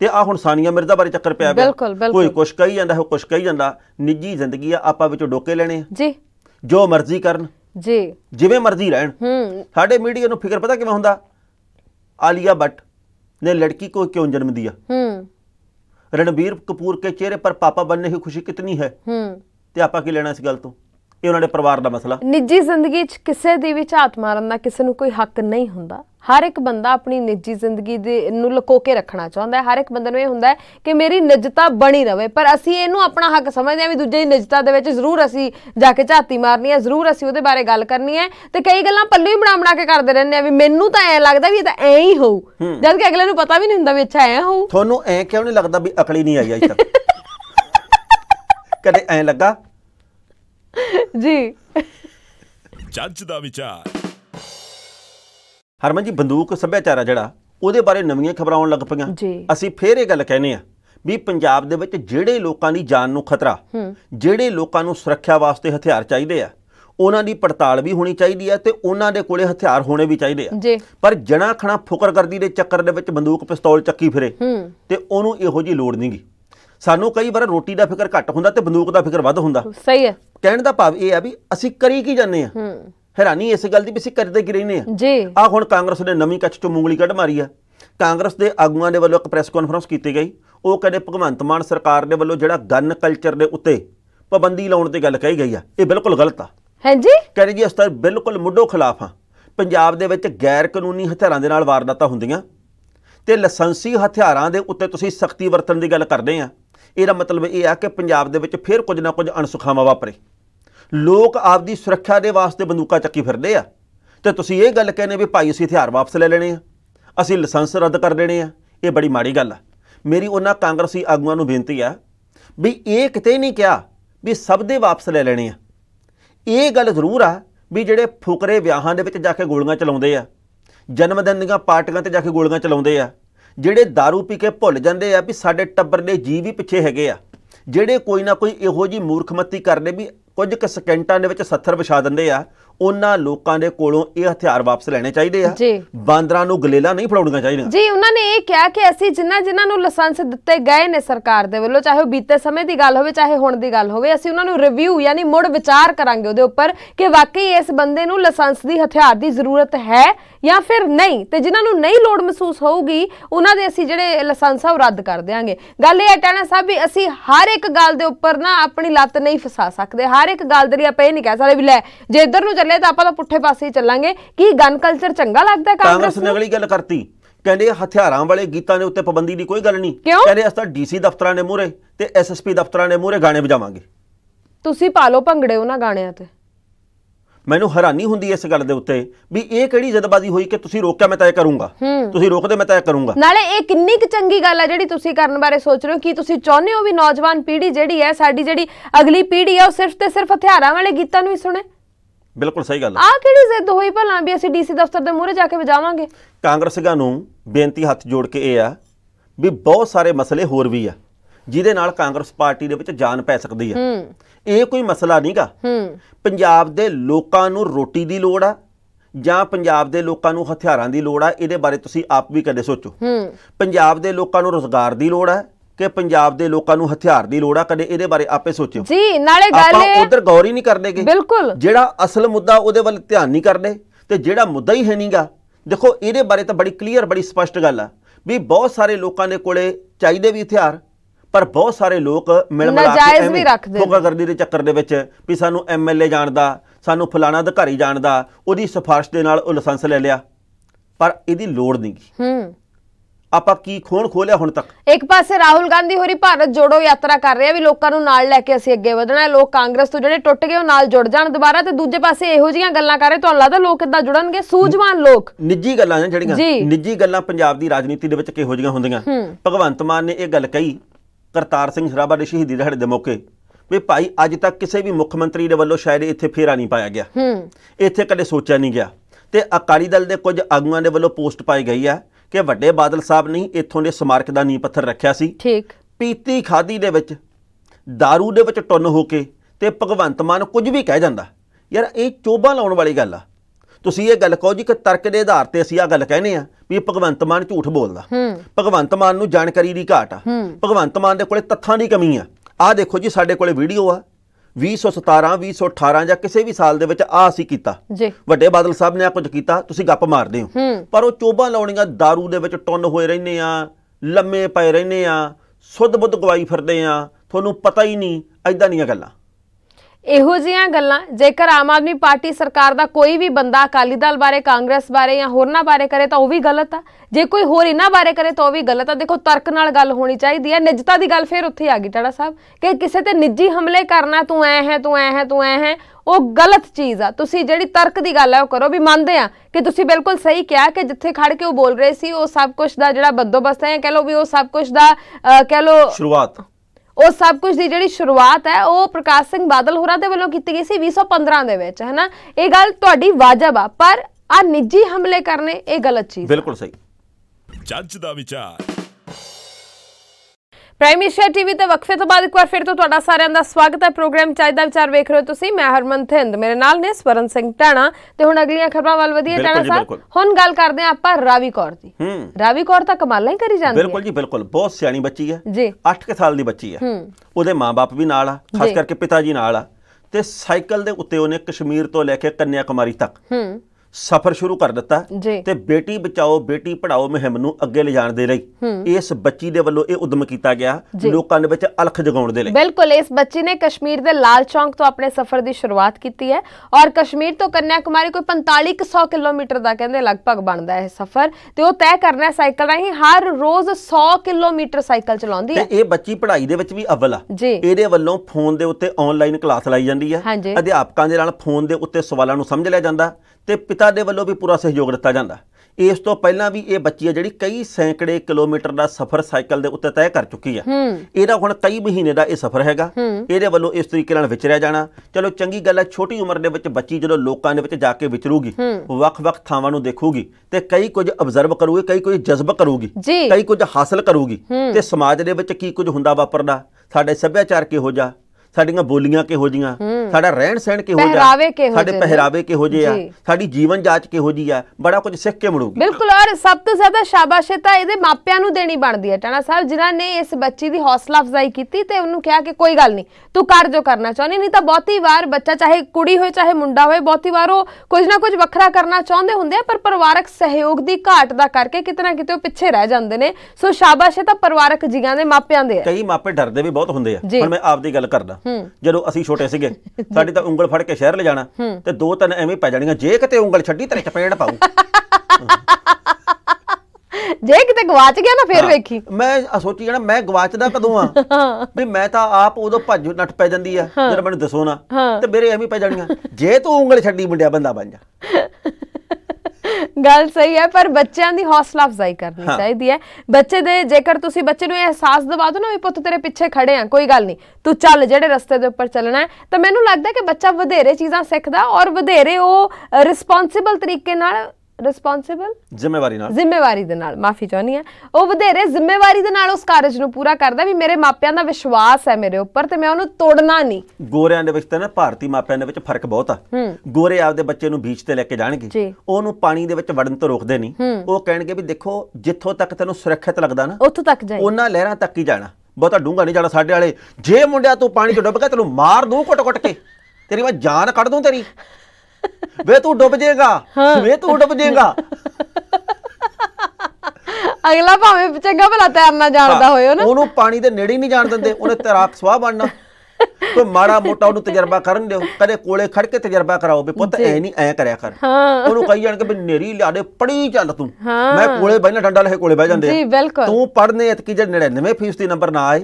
ਤੇ ਆ ਹੁਣ ਸਾਨੀਆ ਮਿਰਜ਼ਾ ਬਾਰੇ ਚੱਕਰ ਪਿਆ ਬਿਲਕੁਲ ਕੋਈ ਕੁਛ ਕਹੀ ਜਾਂਦਾ ਹੋ ਕੁਛ ਕਹੀ ਜਾਂਦਾ ਨਿੱਜੀ ਜ਼ਿੰਦਗੀ ਆ ਆਪਾਂ ਵਿੱਚੋਂ ਡੋਕੇ ਲੈਣੇ ਜੀ ਜੋ ਮਰਜ਼ੀ ਕਰਨ ਜੀ ਜਿਵੇਂ ਮਰਜ਼ੀ ਰਹਿਣ ਹੂੰ ਸਾਡੇ ਮੀਡੀਆ ਨੂੰ ਫਿਕਰ ਪਤਾ ਕਿਵੇਂ ਹੁੰਦਾ ਆਲੀਆ ਬੱਟ ਨੇ ਲੜਕੀ ਕੋ ਕਿਉਂ ਜਨਮ ਦਿਆ ਹੂੰ ਰਣਵੀਰ ਕਪੂਰ ਕੇ ਚਿਹਰੇ ਪਰ ਪਾਪਾ बनने ਖੁਸ਼ੀ ਕਿਤਨੀ ਹੈ ਹੂੰ ਤੇ ਆਪਾਂ ਕੀ ਲੈਣਾ ਇਸ ਗੱਲ ਤੋਂ ਇਹ ਉਹਨਾਂ ਦੇ ਪਰਿਵਾਰ ਦਾ ਮਸਲਾ ਨਿੱਜੀ ਜ਼ਿੰਦਗੀ 'ਚ ਕਿਸੇ ਦੀ ਵੀ ਝਾਤ ਮਾਰਨ ਦਾ ਕਿਸੇ ਨੂੰ ਕੋਈ ਹੱਕ ਨਹੀਂ ਹੁੰਦਾ ਹਰ ਇੱਕ ਬੰਦਾ ਆਪਣੀ ਨਿੱਜੀ ਜ਼ਿੰਦਗੀ ਦੇ ਨੂੰ ਲੁਕੋ ਕੇ ਰੱਖਣਾ ਚਾਹੁੰਦਾ ਹੈ ਹਰ ਇੱਕ ਬੰਦੇ ਨੂੰ ਇਹ ਹੁੰਦਾ ਹੈ ਕਿ ਮੇਰੀ ਨਿੱਜਤਾ ਬਣੀ ਰਵੇ ਪਰ ਅਸੀਂ ਇਹਨੂੰ ਆਪਣਾ ਹੱਕ ਸਮਝਦੇ ਹਾਂ ਵੀ ਦੂਜੇ ਦੀ ਨਿੱਜਤਾ ਦੇ ਵਿੱਚ ਜ਼ਰੂਰ ਅਸੀਂ ਜਾ ਕੇ ਝਾਤੀ ਮਾਰਨੀ ਹੈ ਜ਼ਰੂਰ ਅਸੀਂ ਉਹਦੇ ਬਾਰੇ ਗੱਲ ਕਰਨੀ ਹੈ ਤੇ ਕਈ ਗੱਲਾਂ ਪੱਲੂ ਹੀ ਬਣਾ ਬਣਾ ਕੇ ਕਰਦੇ ਰਹਿੰਦੇ ਆ ਵੀ ਮੈਨੂੰ ਤਾਂ ਐ ਲੱਗਦਾ ਵੀ ਇਹ ਤਾਂ ਐ ਹੀ ਹੋਊ ਜਦ ਕਿ ਅਗਲੇ ਨੂੰ ਪਤਾ ਵੀ ਨਹੀਂ ਹੁੰਦਾ ਵੀ ਅੱਛਾ ਐ ਹੋਊ ਤੁਹਾਨੂੰ ਐ ਕਿਉਂ ਨਹੀਂ ਲੱਗਦਾ ਵੀ ਅਕਲੀ ਨਹੀਂ ਆਈ ਅਜੇ ਤੱਕ ਕਦੇ ਐ ਲੱਗਾ ਜੀ ਜੱਜ ਦਾ ਵਿਚਾਰ ਹਰਮਨ ਜੀ ਬੰਦੂਕ ਸੱਭਿਆਚਾਰ ਆ ਜਿਹੜਾ ਉਹਦੇ ਬਾਰੇ ਨਵੀਆਂ ਖਬਰਾਂ ਆਉਣ ਲੱਗ ਪਈਆਂ ਅਸੀਂ ਫੇਰ ਇਹ ਗੱਲ ਕਹਿੰਨੇ ਆ ਵੀ ਪੰਜਾਬ ਦੇ ਵਿੱਚ ਜਿਹੜੇ ਲੋਕਾਂ ਦੀ ਜਾਨ ਨੂੰ ਖਤਰਾ ਜਿਹੜੇ ਲੋਕਾਂ ਨੂੰ ਸੁਰੱਖਿਆ ਵਾਸਤੇ ਹਥਿਆਰ ਚਾਹੀਦੇ ਆ ਉਹਨਾਂ ਦੀ ਪੜਤਾਲ ਵੀ ਹੋਣੀ ਚਾਹੀਦੀ ਹੈ ਤੇ ਉਹਨਾਂ ਦੇ ਕੋਲੇ ਹਥਿਆਰ ਹੋਣੇ ਵੀ ਚਾਹੀਦੇ ਆ ਪਰ ਜਣਾ ਖਣਾ ਫੁਕਰਗਰਦੀ ਦੇ ਚੱਕਰ ਦੇ ਵਿੱਚ ਬੰਦੂਕ ਪਿਸਤੌਲ ਚੱਕੀ ਫਿਰੇ ਤੇ ਉਹਨੂੰ ਇਹੋ ਜੀ ਲੋੜ ਨਹੀਂਗੀ ਸਾਨੂੰ ਕਈ ਵਾਰ ਰੋਟੀ ਦਾ ਫਿਕਰ ਘੱਟ ਹੁੰਦਾ ਤੇ ਬੰਦੂਕ ਦਾ ਫਿਕਰ ਵੱਧ ਹੁੰਦਾ ਸਹੀ ਹੈ ਕਹਿਣ ਦਾ ਭਾਵ ਇਹ ਆ ਵੀ ਅਸੀਂ ਕਰੀ ਕੀ ਜਾਂਦੇ ਆ ਹੈਰਾਨੀ ਇਸ ਗੱਲ ਦੀ ਵੀ ਅਸੀਂ ਕਰਦੇ ਕੀ ਰਹਿੰਦੇ ਆ ਜੀ ਆ ਹੁਣ ਕਾਂਗਰਸ ਨੇ ਨਵੀਂ ਕੱਚ ਤੋਂ ਮੁੰਗਲੀ ਕੱਢ ਮਾਰੀ ਆ ਕਾਂਗਰਸ ਦੇ ਆਗੂਆਂ ਦੇ ਵੱਲੋਂ ਇੱਕ ਪ੍ਰੈਸ ਕਾਨਫਰੰਸ ਕੀਤੀ ਗਈ ਉਹ ਕਹਿੰਦੇ ਭਗਵੰਤ ਮਾਨ ਸਰਕਾਰ ਦੇ ਵੱਲੋਂ ਜਿਹੜਾ ਗਨ ਕਲਚਰ ਦੇ ਉੱਤੇ ਪਾਬੰਦੀ ਲਾਉਣ ਤੇ ਗੱਲ ਕਹੀ ਗਈ ਆ ਇਹ ਬਿਲਕੁਲ ਗਲਤ ਆ ਹਾਂਜੀ ਕਹਿੰਦੇ ਜੀ ਅਸਤਰ ਬਿਲਕੁਲ ਮੁੱਢੋਂ ਖਿਲਾਫ ਆ ਪੰਜਾਬ ਦੇ ਵਿੱਚ ਗੈਰ ਕਾਨੂੰਨੀ ਹਥਿਆਰਾਂ ਦੇ ਨਾਲ ਵਾਰਦਾਤਾਂ ਹੁੰਦੀਆਂ ਤੇ ਲਾਇਸੈਂਸੀ ਹਥਿਆਰਾਂ ਦੇ ਉੱਤੇ ਤੁਸੀਂ ਸਖਤੀ ਵਰਤਣ ਦੀ ਗੱਲ ਕਰਦੇ ਆ ਇਹਦਾ ਮਤਲਬ ਇਹ ਆ ਕਿ ਪੰਜਾਬ ਦੇ ਵਿੱਚ ਫਿਰ ਕੁਝ ਨਾ ਕੁਝ ਅਣਸੁਖਾਵਾਂ ਵਾਪਰੇ ਲੋਕ ਆਪਦੀ ਸੁਰੱਖਿਆ ਦੇ ਵਾਸਤੇ ਬੰਦੂਕਾਂ ਚੱਕੀ ਫਿਰਦੇ ਆ ਤੇ ਤੁਸੀਂ ਇਹ ਗੱਲ ਕਹਿੰਦੇ ਵੀ ਭਾਈ ਅਸੀਂ ਹਥਿਆਰ ਵਾਪਸ ਲੈ ਲੈਣੇ ਆ ਅਸੀਂ ਲਾਇਸੈਂਸ ਰੱਦ ਕਰ ਦੇਣੇ ਆ ਇਹ ਬੜੀ ਮਾੜੀ ਗੱਲ ਆ ਮੇਰੀ ਉਹਨਾਂ ਕਾਂਗਰਸੀ ਆਗੂਆਂ ਨੂੰ ਬੇਨਤੀ ਆ ਵੀ ਇਹ ਕਿਤੇ ਨਹੀਂ ਕਿਹਾ ਵੀ ਸਭ ਦੇ ਵਾਪਸ ਲੈ ਲੈਣੇ ਆ ਇਹ ਗੱਲ ਜ਼ਰੂਰ ਆ ਵੀ ਜਿਹੜੇ ਫੁਕਰੇ ਵਿਆਹਾਂ ਦੇ ਵਿੱਚ ਜਾ ਕੇ ਗੋਲੀਆਂ ਚਲਾਉਂਦੇ ਆ ਜਨਮ ਦਿਨ ਦੀਆਂ ਪਾਰਟੀਆਂ ਤੇ ਜਾ ਕੇ ਗੋਲੀਆਂ ਚਲਾਉਂਦੇ ਆ ਜਿਹੜੇ दारू ਪੀ ਕੇ ਭੁੱਲ ਜਾਂਦੇ ਆ ਵੀ ਸਾਡੇ ਟੱਬਰ ਦੇ ਜੀ ਵੀ ਪਿੱਛੇ ਹੈਗੇ ਆ ਜਿਹੜੇ ਕੋਈ ਨਾ ਕੋਈ ਇਹੋ ਜੀ ਮੂਰਖਮਤੀ ਕਰਦੇ ਵੀ ਕੁਝ ਕੁ ਸਕਿੰਟਾਂ ਦੇ ਵਿੱਚ ਸੱਥਰ ਵਿਛਾ ਦਿੰਦੇ ਆ ਉਹਨਾਂ ਲੋਕਾਂ ਦੇ ਕੋਲੋਂ ਇਹ ਹਥਿਆਰ ਵਾਪਸ ਲੈਣੇ ਚਾਹੀਦੇ ਆ ਬਾਂਦਰਾਂ ਨੂੰ ਗਲੇਲਾ ਨਹੀਂ ਫੜਾਉਣੀਆਂ ਚਾਹੀਦੀਆਂ ਜੀ ਉਹਨਾਂ ਨੇ ਇਹ ਕਿਹਾ ਕਿ ਅਸੀਂ ਜਿਨ੍ਹਾਂ ਜਿਨ੍ਹਾਂ ਨੂੰ ਲਾਇਸੈਂਸ ਦਿੱਤੇ ਗਏ ਨੇ ਸਰਕਾਰ ਦੇ ਵੱਲੋਂ ਚਾਹੇ ਉਹ ਬੀਤੇ ਸਮੇਂ ਦੀ ਗੱਲ ਹੋਵੇ ਚਾਹੇ ਹੁਣ ਦੀ ਗੱਲ ਹੋਵੇ ਅਸੀਂ ਉਹਨਾਂ ਨੂੰ ਰਿਵਿਊ ਯਾਨੀ ਮੁੜ ਵਿਚਾਰ ਕਰਾਂਗੇ ਉਹਦੇ ਉੱਪਰ ਕਿ ਵਾਕਈ ਇਸ ਬੰਦੇ ਨੂੰ ਲਾਇਸੈਂਸ ਦੀ ਹਥਿਆਰ ਦੀ ਜ਼ਰੂਰਤ ਹੈ ਜਾਂ ਫਿਰ ਨਹੀਂ ਤੇ ਜਿਨ੍ਹਾਂ ਨੂੰ ਨਹੀਂ ਲੋੜ ਮਹਿਸੂਸ ਹੋਊਗੀ ਉਹਨਾਂ ਦੇ ਅਸੀਂ ਜਿਹੜੇ ਲਾਇਸੈਂਸ ਆ ਉਹ ਰੱਦ ਕਰ ਦੇਵਾਂਗੇ ਗੱਲ ਇਹ ਹੈ ਟਾਣਾ ਸਾਹਿਬ ਵੀ ਅਸੀਂ ਹਰ ਇੱਕ ਗੱਲ ਦੇ ਉੱਪਰ ਨਾ ਆਪਣੀ ਲੱਤ ਨਹੀਂ ਫਸਾ ਸਕਦੇ ਹਰ ਇੱਕ ਗੱਲ ਦੇ ਲਈ ਆਪਾਂ ਇਹ ਨਹੀਂ ਕਹਿ ਸਕਦੇ ਵੀ ਲੈ ਜੇ ਇੱਧਰ ਨੂੰ ਕਹਿੰਦੇ ਤਾਂ ਆਪਾਂ ਤਾਂ ਪੁੱਠੇ ਪਾਸੇ ਹੀ ਚੱਲਾਂਗੇ ਕੀ ਗਨ ਕਲਚਰ ਚੰਗਾ ਲੱਗਦਾ ਕਾਂਗਰਸ ਨੇ ਅਗਲੀ ਗੱਲ ਕਰਤੀ ਕਹਿੰਦੇ ਹਥਿਆਰਾਂ ਵਾਲੇ ਗੀਤਾਂ ਦੇ ਉੱਤੇ ਪਾਬੰਦੀ ਦੀ ਕੋਈ ਗੱਲ ਨਹੀਂ ਕਹਿੰਦੇ ਅਸਾਂ ਡੀਸੀ ਦਫ਼ਤਰਾਂ ਦੇ ਮੂਹਰੇ ਤੇ ਐਸਐਸਪੀ ਦਫ਼ਤਰਾਂ ਦੇ ਮੂਹਰੇ ਗਾਣੇ ਵਜਾਵਾਂਗੇ ਤੁਸੀਂ ਪਾ ਲਓ ਭੰਗੜੇ ਉਹਨਾਂ ਗਾਣਿਆਂ ਤੇ ਮੈਨੂੰ ਹੈਰਾਨੀ ਹੁੰਦੀ ਇਸ ਗੱਲ ਦੇ ਉੱਤੇ ਵੀ ਇਹ ਕਿਹੜੀ ਜਦਬਾਜ਼ੀ ਹੋਈ ਕਿ ਤੁਸੀਂ ਰੋਕਿਆ ਮੈਂ ਤੈਅ ਕਰੂੰਗਾ ਤੁਸੀਂ ਰੋਕਦੇ ਮੈਂ ਤੈਅ ਕਰੂੰਗਾ ਨਾਲੇ ਇਹ ਕਿੰਨੀ ਕੁ ਚੰਗੀ ਗੱਲ ਹੈ ਜਿਹੜੀ ਤੁਸੀਂ ਕਰਨ ਬਾਰੇ ਸੋਚ ਰਹੇ ਹੋ ਕੀ ਤੁਸੀਂ ਚਾਹੁੰਦੇ ਹੋ ਵੀ ਨੌਜਵਾਨ ਪੀੜ੍ਹੀ ਜਿਹੜੀ ਹੈ ਸਾਡੀ ਜਿਹੜੀ ਅਗਲੀ ਪੀੜ੍ਹੀ ਹੈ ਉਹ ਸਿਰਫ ਤੇ ਸਿਰਫ ਹਥਿਆਰਾਂ ਵਾਲੇ ਗੀਤਾਂ ਨੂੰ ਹੀ ਸੁਣੇ ਬਿਲਕੁਲ ਸਹੀ ਗੱਲ ਆ ਕਿਹੜੀ ਜ਼ਿੱਦ ਹੋਈ ਭਲਾ ਵੀ ਅਸੀਂ ਡੀਸੀ ਦਫ਼ਤਰ ਦੇ ਮੂਹਰੇ ਜਾ ਕੇ ਵਜਾਵਾਂਗੇ ਕਾਂਗਰਸੀਆਂ ਨੂੰ ਬੇਨਤੀ ਹੱਥ ਜੋੜ ਕੇ ਇਹ ਆ ਵੀ ਬਹੁਤ ਸਾਰੇ ਮਸਲੇ ਹੋਰ ਵੀ ਆ ਜਿਹਦੇ ਨਾਲ ਕਾਂਗਰਸ ਪਾਰਟੀ ਦੇ ਵਿੱਚ ਜਾਨ ਪੈ ਸਕਦੀ ਆ ਇਹ ਕੋਈ ਮਸਲਾ ਨਹੀਂਗਾ ਪੰਜਾਬ ਦੇ ਲੋਕਾਂ ਨੂੰ ਰੋਟੀ ਦੀ ਲੋੜ ਆ ਜਾਂ ਪੰਜਾਬ ਦੇ ਲੋਕਾਂ ਨੂੰ ਹਥਿਆਰਾਂ ਦੀ ਲੋੜ ਆ ਇਹਦੇ ਬਾਰੇ ਤੁਸੀਂ ਆਪ ਵੀ ਕਦੇ ਸੋਚੋ ਪੰਜਾਬ ਦੇ ਲੋਕਾਂ ਨੂੰ ਰੋਜ਼ਗਾਰ ਦੀ ਲੋੜ ਆ ਕਿ ਪੰਜਾਬ ਦੇ ਲੋਕਾਂ ਨੂੰ ਹਥਿਆਰ ਦੀ ਲੋੜ ਆ ਕਦੇ ਇਹਦੇ ਬਾਰੇ ਆਪੇ ਸੋਚਿਓ ਜੀ ਨਾਲੇ ਗੱਲ ਆਪਾਂ ਉਧਰ ਗੌਰ ਹੀ ਨਹੀਂ ਕਰਦੇਗੇ ਬਿਲਕੁਲ ਜਿਹੜਾ ਅਸਲ ਮੁੱਦਾ ਉਹਦੇ ਵੱਲ ਧਿਆਨ ਨਹੀਂ ਕਰਦੇ ਤੇ ਜਿਹੜਾ ਮੁੱਦਾ ਹੀ ਹੈ ਨਹੀਂਗਾ ਦੇਖੋ ਇਹਦੇ ਬਾਰੇ ਤਾਂ ਬੜੀ ਕਲੀਅਰ ਬੜੀ ਸਪਸ਼ਟ ਗੱਲ ਆ ਵੀ ਬਹੁਤ ਸਾਰੇ ਲੋਕਾਂ ਦੇ ਕੋਲੇ ਚਾਹੀਦੇ ਵੀ ਹਥਿਆਰ ਪਰ ਬਹੁਤ ਸਾਰੇ ਲੋਕ ਮਿਲ ਮਿਲਾ ਕੇ ਐਵੇਂ ਫੋਕਾਗਰਦੀ ਦੇ ਚੱਕਰ ਦੇ ਵਿੱਚ ਵੀ ਸਾਨੂੰ ਐਮਐਲਏ ਜਾਣਦਾ ਸਾਨੂੰ ਫਲਾਣਾ ਅਧਿਕਾਰੀ ਜਾਣਦਾ ਉਹਦੀ ਸਿਫਾਰਿਸ਼ ਦੇ ਨਾਲ ਉਹ ਲਾਇਸੈਂਸ ਲੈ ਲਿਆ ਪਰ ਇਹਦੀ ਲੋੜ ਨਹੀਂ ਹੂੰ ਆਪਾਂ ਕੀ ਖੋਣ ਖੋਲਿਆ ਹੁਣ ਤੱਕ ਇੱਕ ਪਾਸੇ ਰਾਹੁਲ ਗਾਂਧੀ ਹੋਰੀ ਭਾਰਤ ਜੋੜੋ ਯਾਤਰਾ ਕਰ ਰਹੇ ਆ ਵੀ ਲੋਕਾਂ ਨੂੰ ਨਾਲ ਲੈ ਕੇ ਅਸੀਂ ਅੱਗੇ ਵਧਣਾ ਹੈ ਲੋਕ ਕਾਂਗਰਸ ਤੋਂ ਜਿਹੜੇ ਟੁੱਟ ਗਏ ਉਹ ਨਾਲ ਜੁੜ ਜਾਣ ਦੁਬਾਰਾ ਤੇ ਦੂਜੇ ਪਾਸੇ ਇਹੋ ਜੀਆਂ ਗੱਲਾਂ ਕਰ ਰਹੇ ਤੁਹਾਨੂੰ ਲੱਗਦਾ ਲੋਕ ਇਦਾਂ ਜੁੜਨਗੇ ਸੂਝਵਾਨ ਲੋਕ ਨਿੱਜੀ ਗੱਲਾਂ ਨੇ ਜਿਹੜੀਆਂ ਨਿੱਜੀ ਗੱਲਾਂ ਪੰਜਾਬ ਦੀ ਰਾਜਨੀਤੀ ਦੇ ਵਿੱਚ ਕਿਹੋ ਜੀਆਂ ਹੁੰਦੀਆਂ ਭਗਵੰਤ ਮਾਨ ਨੇ ਇਹ ਗੱਲ ਕਹੀ ਕਰਤਾਰ ਸਿੰਘ ਸਰਾਭਾ ਦੇ ਸ਼ਹੀਦੀ ਦਿਹਾੜੇ ਦੇ ਮੌਕੇ ਵੀ ਭਾਈ ਅੱਜ ਤੱਕ ਕਿਸੇ ਵੀ ਮੁੱਖ ਮੰਤਰੀ ਦੇ ਵੱਲੋਂ ਸ਼ਾਇਦ ਇੱਥੇ ਫੇਰਾ ਨਹੀਂ ਪਾਇਆ ਗਿਆ ਇੱਥੇ ਕਦੇ ਸੋਚਿਆ ਨਹੀਂ ਗਿਆ ਤੇ ਅਕਾਲੀ ਦਲ ਦੇ ਕੁਝ ਆਗੂਆਂ ਦੇ ਵੱਲੋਂ ਪੋਸਟ ਪਾਈ ਗਈ ਹੈ ਕਿ ਵੱਡੇ ਬਾਦਲ ਸਾਹਿਬ ਨੇ ਇੱਥੋਂ ਦੇ ਸਮਾਰਕ ਦਾ ਨੀਂਹ ਪੱਥਰ ਰੱਖਿਆ ਸੀ ਠੀਕ ਪੀਤੀ ਖਾਦੀ ਦੇ ਵਿੱਚ दारू ਦੇ ਵਿੱਚ ਟੁੰਨ ਹੋ ਕੇ ਤੇ ਭਗਵੰਤ ਮਾਨ ਕੁਝ ਵੀ ਕਹਿ ਜਾਂਦਾ ਯਾਰ ਇਹ ਚੋਬਾ ਲਾਉਣ ਵਾਲੀ ਗੱਲ ਆ ਤੁਸੀਂ ਇਹ ਗੱਲ ਕਹੋ ਜੀ ਕਿ ਤਰਕ ਦੇ ਆਧਾਰ ਤੇ ਅਸੀਂ ਆ ਗੱਲ ਕਹਿੰਦੇ ਆ ਵੀ ਭਗਵੰਤ ਮਾਨ ਝੂਠ ਬੋਲਦਾ ਭਗਵੰਤ ਮਾਨ ਨੂੰ ਜਾਣਕਾਰੀ ਦੀ ਘਾਟ ਆ ਭਗਵੰਤ ਮਾਨ ਦੇ ਕੋਲੇ ਤੱਥਾਂ ਦੀ ਕਮੀ ਆ ਆ ਦੇਖੋ ਜੀ ਸਾਡੇ ਕੋਲੇ ਵੀਡੀਓ ਆ 2017 2018 ਜਾਂ ਕਿਸੇ ਵੀ ਸਾਲ ਦੇ ਵਿੱਚ ਆ ਅਸੀਂ ਕੀਤਾ ਜੀ ਵੱਡੇ ਬਾਦਲ ਸਾਹਿਬ ਨੇ ਆ ਕੁਝ ਕੀਤਾ ਤੁਸੀਂ ਗੱਪ ਮਾਰਦੇ ਹੋ ਪਰ ਉਹ ਚੋਬਾਂ ਲਾਉਣੀਆਂ दारू ਦੇ ਵਿੱਚ ਟੁੰਨ ਹੋਏ ਰਹਿੰਦੇ ਆ ਲੰਮੇ ਪਏ ਰਹਿੰਦੇ ਆ ਸੁੱਧ ਬੁੱਧ ਗਵਾਈ ਫਿਰਦੇ ਆ ਤੁਹਾਨੂੰ ਪਤਾ ਹੀ ਨਹੀਂ ਐਦਾਂ ਨਹੀਂ ਗੱਲਾਂ ਇਹੋ ਜਿਹੀਆਂ ਗੱਲਾਂ ਜੇਕਰ ਆਮ ਆਦਮੀ ਪਾਰਟੀ ਸਰਕਾਰ ਦਾ ਕੋਈ ਵੀ ਬੰਦਾ ਅਕਾਲੀ ਦਲ ਬਾਰੇ ਕਾਂਗਰਸ ਬਾਰੇ ਜਾਂ ਹੋਰਨਾਂ ਬਾਰੇ ਕਰੇ ਤਾਂ ਉਹ ਵੀ ਗਲਤ ਆ ਜੇ ਕੋਈ ਹੋਰ ਇਹਨਾਂ ਬਾਰੇ ਕਰੇ ਤਾਂ ਉਹ ਵੀ ਗਲਤ ਆ ਦੇਖੋ ਤਰਕ ਨਾਲ ਗੱਲ ਹੋਣੀ ਚਾਹੀਦੀ ਆ ਨਿੱਜਤਾ ਦੀ ਗੱਲ ਫੇਰ ਉੱਥੇ ਆ ਗਈ ਟੜਾ ਸਾਹਿਬ ਕਿ ਕਿਸੇ ਤੇ ਨਿੱਜੀ ਹਮਲੇ ਕਰਨਾ ਤੂੰ ਐ ਹੈ ਤੂੰ ਐ ਹੈ ਤੂੰ ਐ ਹੈ ਉਹ ਗਲਤ ਚੀਜ਼ ਆ ਤੁਸੀਂ ਜਿਹੜੀ ਤਰਕ ਦੀ ਗੱਲ ਆ ਉਹ ਕਰੋ ਵੀ ਮੰਨਦੇ ਆ ਕਿ ਤੁਸੀਂ ਬਿਲਕੁਲ ਸਹੀ ਕਿਹਾ ਕਿ ਜਿੱਥੇ ਖੜ ਕੇ ਉਹ ਬੋਲ ਰਹੇ ਸੀ ਉਹ ਸਭ ਕੁਝ ਦਾ ਜਿਹੜਾ ਬੰਦੋਬਸਤ ਹੈ ਕਹਿ ਲਓ ਵੀ ਉਹ ਸਭ ਕੁਝ ਦਾ ਕਹਿ ਲਓ ਸ਼ੁਰੂਆਤ ਉਹ ਸਭ ਕੁਝ ਦੀ ਜਿਹੜੀ ਸ਼ੁਰੂਆਤ ਹੈ ਉਹ ਪ੍ਰਕਾਸ਼ ਸਿੰਘ ਬਾਦਲ ਹੋਰਾਂ ਦੇ ਵੱਲੋਂ ਕੀਤੀ ਗਈ ਸੀ 2015 ਦੇ ਵਿੱਚ ਹੈਨਾ ਇਹ ਗੱਲ ਤੁਹਾਡੀ ਵਾਜਬ ਆ ਪਰ ਆ ਨਿੱਜੀ ਹਮਲੇ ਕਰਨੇ ਇਹ ਗਲਤ ਚੀਜ਼ ਬਿਲਕੁਲ ਸਹੀ ਜੱਜ ਦਾ ਵਿਚਾਰ ਪ੍ਰਾਈਮ ਏਸ਼ੀਆ ਟੀਵੀ ਤੇ ਵਕਫੇ ਤੋਂ ਬਾਅਦ ਇੱਕ ਵਾਰ ਫਿਰ ਤੋਂ ਤੁਹਾਡਾ ਸਾਰਿਆਂ ਦਾ ਸਵਾਗਤ ਹੈ ਪ੍ਰੋਗਰਾਮ ਚਾਹੀਦਾ ਵਿਚਾਰ ਵੇਖ ਰਹੇ ਤੁਸੀਂ ਮੈਂ ਹਰਮਨ ਥਿੰਦ ਮੇਰੇ ਨਾਲ ਨੇ ਸਵਰਨ ਸਿੰਘ ਟਾਣਾ ਤੇ ਹੁਣ ਅਗਲੀਆਂ ਖਬਰਾਂ ਵੱਲ ਵਧੀਏ ਟਾਣਾ ਸਾਹਿਬ ਹੁਣ ਗੱਲ ਕਰਦੇ ਆ ਆਪਾਂ ਰਾਵੀ ਕੌਰ ਦੀ ਰਾਵੀ ਕੌਰ ਤਾਂ ਕਮਾਲਾਂ ਹੀ ਕਰੀ ਜਾਂਦੀ ਹੈ ਬਿਲਕੁਲ ਜੀ ਬਿਲਕੁਲ ਬਹੁਤ ਸਿਆਣੀ ਬੱਚੀ ਹੈ ਜੀ 8 ਸਾਲ ਦੀ ਬੱਚੀ ਹੈ ਉਹਦੇ ਮਾਪੇ ਵੀ ਨਾਲ ਆ ਖਾਸ ਕਰਕੇ ਪਿਤਾ ਜੀ ਨਾਲ ਆ ਤੇ ਸਾਈਕਲ ਦੇ ਉੱਤੇ ਉਹਨੇ ਕਸ਼ਮੀਰ ਤੋਂ ਲੈ ਕੇ ਕੰਨਿਆ ਕੁਮਾਰੀ ਤੱਕ ਹੂੰ ਸਫ਼ਰ ਸ਼ੁਰੂ ਕਰ ਦਿੱਤਾ ਤੇ ਬੇਟੀ ਬਚਾਓ ਬੇਟੀ ਪੜਾਓ ਮਹਿਮ ਨੂੰ ਅੱਗੇ ਲਿਜਾਣ ਦੇ ਲਈ ਇਸ ਬੱਚੀ ਦੇ ਵੱਲੋਂ ਇਹ ਉਦਮ ਕੀਤਾ ਗਿਆ ਲੋਕਾਂ ਦੇ ਵਿੱਚ ਅਲਖ ਜਗਾਉਣ ਦੇ ਲਈ ਬਿਲਕੁਲ ਇਸ ਬੱਚੀ ਨੇ ਕਸ਼ਮੀਰ ਦੇ ਲਾਲ ਚੌਂਕ ਤੋਂ ਆਪਣੇ ਸਫ਼ਰ ਦੀ ਸ਼ੁਰੂਆਤ ਕੀਤੀ ਹੈ ਔਰ ਕਸ਼ਮੀਰ ਤੋਂ ਕੰਨਿਆ ਕੁਮਾਰੀ ਕੋਈ 4500 ਕਿਲੋਮੀਟਰ ਦਾ ਕਹਿੰਦੇ ਲਗਭਗ ਬਣਦਾ ਹੈ ਸਫ਼ਰ ਤੇ ਉਹ ਤੈਅ ਕਰਨਾ ਹੈ ਸਾਈਕਲ ਰਾਹੀਂ ਹਰ ਰੋਜ਼ 100 ਕਿਲੋਮੀਟਰ ਸਾਈਕਲ ਚਲਾਉਂਦੀ ਹੈ ਤੇ ਇਹ ਬੱਚੀ ਪੜ੍ਹਾਈ ਦੇ ਵਿੱਚ ਵੀ ਅਵਲ ਆ ਇਹਦੇ ਵੱਲੋਂ ਫੋਨ ਦੇ ਉੱਤੇ ਆਨਲਾਈਨ ਕਲਾਸ ਲਾਈ ਜਾਂਦੀ ਹੈ ਅਧਿਆਪਕਾਂ ਦੇ ਨਾਲ ਫੋਨ ਦੇ ਉੱਤੇ ਸਵਾਲਾਂ ਨੂੰ ਸਮਝ ਲਿਆ ਜਾਂਦਾ ਤੇ ਪਿਤਾ ਦੇ ਵੱਲੋਂ ਵੀ ਪੂਰਾ ਸਹਿਯੋਗ ਦਿੱਤਾ ਜਾਂਦਾ ਇਸ ਤੋਂ ਪਹਿਲਾਂ ਵੀ ਇਹ ਬੱਚੀ ਹੈ ਜਿਹੜੀ ਕਈ ਸੈਂਕੜੇ ਕਿਲੋਮੀਟਰ ਦਾ ਸਫ਼ਰ ਸਾਈਕਲ ਦੇ ਉੱਤੇ ਤੈਅ ਕਰ ਚੁੱਕੀ ਹੈ ਇਹਦਾ ਹੁਣ ਕਈ ਮਹੀਨੇ ਦਾ ਇਹ ਸਫ਼ਰ ਹੈਗਾ ਇਹਦੇ ਵੱਲੋਂ ਇਸ ਤਰੀਕੇ ਨਾਲ ਵਿਚਰਿਆ ਜਾਣਾ ਚਲੋ ਚੰਗੀ ਗੱਲ ਹੈ ਛੋਟੀ ਉਮਰ ਦੇ ਵਿੱਚ ਬੱਚੀ ਜਦੋਂ ਲੋਕਾਂ ਦੇ ਵਿੱਚ ਜਾ ਕੇ ਵਿਚਰੂਗੀ ਵੱਖ-ਵੱਖ ਥਾਵਾਂ ਨੂੰ ਦੇਖੂਗੀ ਤੇ ਕਈ ਕੁਝ ਅਬਜ਼ਰਵ ਕਰੂਗੀ ਕਈ ਕੁਝ ਜਜ਼ਬ ਕਰੂਗੀ ਕਈ ਕੁਝ ਹਾਸਲ ਕਰੂਗੀ ਤੇ ਸਮਾਜ ਦੇ ਵਿੱਚ ਕੀ ਕੁਝ ਹੁੰਦਾ ਵਾਪਰਦਾ ਸਾਡੇ ਸੱਭਿਆਚਾਰ ਕਿਹੋ ਜਿਹਾ ਸਾਡੀਆਂ ਬੋਲੀਆਂ ਕਿਹੋ ਜੀਆਂ ਸਾਡਾ ਰਹਿਣ ਸਹਿਣ ਕਿਹੋ ਜਿਹਾ ਸਾਡੇ ਪਹਿਰਾਵੇ ਕਿਹੋ ਜਿਹੇ ਆ ਸਾਡੀ ਜੀਵਨ ਜਾਂਚ ਕਿਹੋ ਜੀ ਆ ਬੜਾ ਕੁਝ ਸਿੱਖ ਕੇ ਮਿਲੂਗੀ ਬਿਲਕੁਲ ਔਰ ਸਭ ਤੋਂ ਜ਼ਿਆਦਾ ਸ਼ਾਬਾਸ਼ ਤਾਂ ਇਹਦੇ ਮਾਪਿਆਂ ਨੂੰ ਦੇਣੀ ਬਣਦੀ ਹੈ ਟਾਣਾ ਸਾਹਿਬ ਜਿਨ੍ਹਾਂ ਨੇ ਇਸ ਬੱਚੀ ਦੀ ਹੌਸਲਾ ਅਫਜ਼ਾਈ ਕੀਤੀ ਤੇ ਉਹਨੂੰ ਕਿਹਾ ਕਿ ਕੋਈ ਗੱਲ ਨਹੀਂ ਤੂੰ ਕਰ ਜੋ ਕਰਨਾ ਚਾਹੁੰਦੀ ਨਹੀਂ ਤਾਂ ਬਹੁਤੀ ਵਾਰ ਬੱਚਾ ਚਾਹੇ ਕੁੜੀ ਹੋਏ ਚਾਹੇ ਮੁੰਡਾ ਹੋਏ ਬਹੁਤੀ ਵਾਰ ਉਹ ਕੁਝ ਨਾ ਕੁਝ ਵੱਖਰਾ ਕਰਨਾ ਚਾਹੁੰਦੇ ਹੁੰਦੇ ਆ ਪਰ ਪਰਿਵਾਰਕ ਸਹਿਯੋਗ ਦੀ ਘਾਟ ਦਾ ਕਰਕੇ ਕਿਤਨਾ ਕਿਤੇ ਉਹ ਪਿੱਛੇ ਰਹਿ ਜਾਂਦੇ ਨੇ ਸੋ ਸ਼ਾਬਾਸ਼ ਹੈ ਤਾਂ ਪਰਿਵਾਰਕ ਜੀਆਂ ਦੇ ਮਾਪਿਆਂ ਦੇ ਆ ਕਈ ਮਾਪੇ ਡਰਦੇ ਵੀ ਬਹੁਤ ਹੁੰਦੇ ਆ ਪਰ ਮੈਂ ਆਪਦੀ ਗੱਲ ਕਰਦਾ ਜਦੋਂ ਅਸੀਂ ਛੋਟੇ ਸੀਗੇ ਸਾਡੀ ਤਾਂ ਉਂਗਲ ਫੜ ਕੇ ਸ਼ਹਿਰ ਲੈ ਜਾਣਾ ਤੇ ਦੋ ਤਿੰਨ ਐਵੇਂ ਪੈ ਜਾਣੀਆਂ ਜੇ ਕਿਤੇ ਉਂਗਲ ਛੱਡੀ ਤੇਰੇ ਚਪੇੜ ਪਾਉ ਜੇ ਕਿਤੇ ਗਵਾਚ ਗਿਆ ਨਾ ਫੇਰ ਵੇਖੀ ਮੈਂ ਸੋਚੀ ਜਣਾ ਮੈਂ ਗਵਾਚਦਾ ਕਦੋਂ ਆ ਵੀ ਮੈਂ ਤਾਂ ਆਪ ਉਦੋਂ ਭੱਜ ਨੱਟ ਪੈ ਜਾਂਦੀ ਆ ਜਦ ਮੈਨੂੰ ਦੱਸੋ ਨਾ ਤੇ ਮੇਰੇ ਐਵੇਂ ਪੈ ਜਾਣੀਆਂ ਜੇ ਤੂੰ ਉਂਗਲ ਛੱਡੀ ਮੁੰਡਿਆ ਬੰਦਾ ਬਣ ਜਾ ਗੱਲ ਸਹੀ ਹੈ ਪਰ ਬੱਚਿਆਂ ਦੀ ਹੌਸਲਾ ਅਫਜ਼ਾਈ ਕਰਨੀ ਚਾਹੀਦੀ ਹੈ ਬੱਚੇ ਦੇ ਜੇਕਰ ਤੁਸੀਂ ਬੱਚੇ ਨੂੰ ਇਹ ਅਹਿਸਾਸ ਦਿਵਾ ਦਿਓ ਨਾ ਵੀ ਪੁੱਤ ਤੇਰੇ ਪਿੱਛੇ ਖੜੇ ਆ ਕੋਈ ਗੱਲ ਨਹੀਂ ਤੂੰ ਚੱਲ ਜਿਹੜੇ ਰਸਤੇ ਦੇ ਉੱਪਰ ਚੱਲਣਾ ਤਾਂ ਮੈਨੂੰ ਲੱਗਦਾ ਕਿ ਬੱਚਾ ਵਧੇਰੇ ਚੀਜ਼ਾਂ ਸਿੱਖਦਾ ਔਰ ਵਧੇਰੇ ਉਹ ਰਿਸਪੌਂਸਿਬਲ ਤਰੀਕੇ ਨਾਲ ਰਿਸਪੌਂਸਿਬਲ ਜ਼ਿੰਮੇਵਾਰੀ ਨਾਲ ਜ਼ਿੰਮੇਵਾਰੀ ਦੇ ਨਾਲ ਮਾਫੀ ਚਾਹਨੀ ਆ ਉਹ ਵਧੇਰੇ ਜ਼ਿੰਮੇਵਾਰੀ ਦੇ ਨਾਲ ਉਸ ਕਾਰਜ ਨੂੰ ਪੂਰਾ ਕਰਦਾ ਵੀ ਮੇਰੇ ਮਾਪਿਆਂ ਦਾ ਵਿਸ਼ਵਾਸ ਹੈ ਮੇਰੇ ਉੱਪਰ ਤੇ ਮੈਂ ਉਹਨੂੰ ਤੋੜਨਾ ਨਹੀਂ ਗੋਰਿਆਂ ਦੇ ਵਿੱਚ ਤਾਂ ਨਾ ਭਾਰਤੀ ਮਾਪਿਆਂ ਦੇ ਵਿੱਚ ਫਰਕ ਬਹੁਤ ਆ ਗੋਰੇ ਆਪਦੇ ਬੱਚੇ ਨੂੰ ਬੀਚ ਤੇ ਲੈ ਕੇ ਜਾਣਗੇ ਉਹਨੂੰ ਪਾਣੀ ਦੇ ਵਿੱਚ ਵੜਨ ਤੋਂ ਰੋਕਦੇ ਨਹੀਂ ਉਹ ਕਹਿਣਗੇ ਵੀ ਦੇਖੋ ਜਿੱਥੋਂ ਤੱਕ ਤੈਨੂੰ ਸੁਰੱਖਿਅਤ ਲੱਗਦਾ ਨਾ ਉੱਥੋਂ ਤੱਕ ਜਾਏ ਉਹਨਾਂ ਲਹਿਰਾਂ ਤੱਕ ਹੀ ਜਾਣਾ ਬਹੁਤਾ ਡੂੰਗਾ ਨਹੀਂ ਜਾਣਾ ਸਾਡੇ ਵਾਲੇ ਜੇ ਮੁੰਡਿਆ ਤੂੰ ਪਾਣੀ 'ਚ ਡੁੱਬ ਗਿਆ ਤੈਨੂੰ ਮਾਰ ਦੂੰ ਘਟ-ਘਟ ਕੇ ਤੇਰੀ ਮੈਂ ਜਾਨ ਕੱਢ ਦੂੰ ਤੇਰੀ ਵੇ ਤੂੰ ਡੁੱਬ ਜਾਏਗਾ ਵੇ ਤੂੰ ਡੁੱਬ ਜਾਏਗਾ ਅਗਲਾ ਭਾਵੇਂ ਚੰਗਾ ਭਲਾ ਤੈਰਨਾ ਜਾਣਦਾ ਹੋਇਓ ਨਾ ਉਹਨੂੰ ਪਾਣੀ ਦੇ ਨੇੜੇ ਹੀ ਨਹੀਂ ਜਾਣ ਦਿੰਦੇ ਉਹਨੇ ਤੈਰਾਕ ਸਵਾਹ ਬਣਨਾ ਕੋ ਮਾੜਾ ਮੋਟਾ ਉਹਨੂੰ ਤਜਰਬਾ ਕਰਨ ਦਿਓ ਕਦੇ ਕੋਲੇ ਖੜ ਕੇ ਤਜਰਬਾ ਕਰਾਓ ਵੀ ਪੁੱਤ ਐ ਨਹੀਂ ਐ ਕਰਿਆ ਕਰ ਉਹਨੂੰ ਕਹੀ ਜਾਣ ਕਿ ਵੀ ਨੇਰੀ ਲਾੜੇ ਪੜੀ ਚੱਲ ਤੂੰ ਮੈਂ ਕੋਲੇ ਬੈਣਾ ਡੰਡਾ ਲੈ ਕੋਲੇ ਬਹਿ ਜਾਂਦੇ ਜੀ ਬਿਲਕੁਲ ਤੂੰ ਪੜਨੇ ਇਤਕੀ ਜੇ 99% ਦੀ ਨੰਬਰ ਨਾ ਆਏ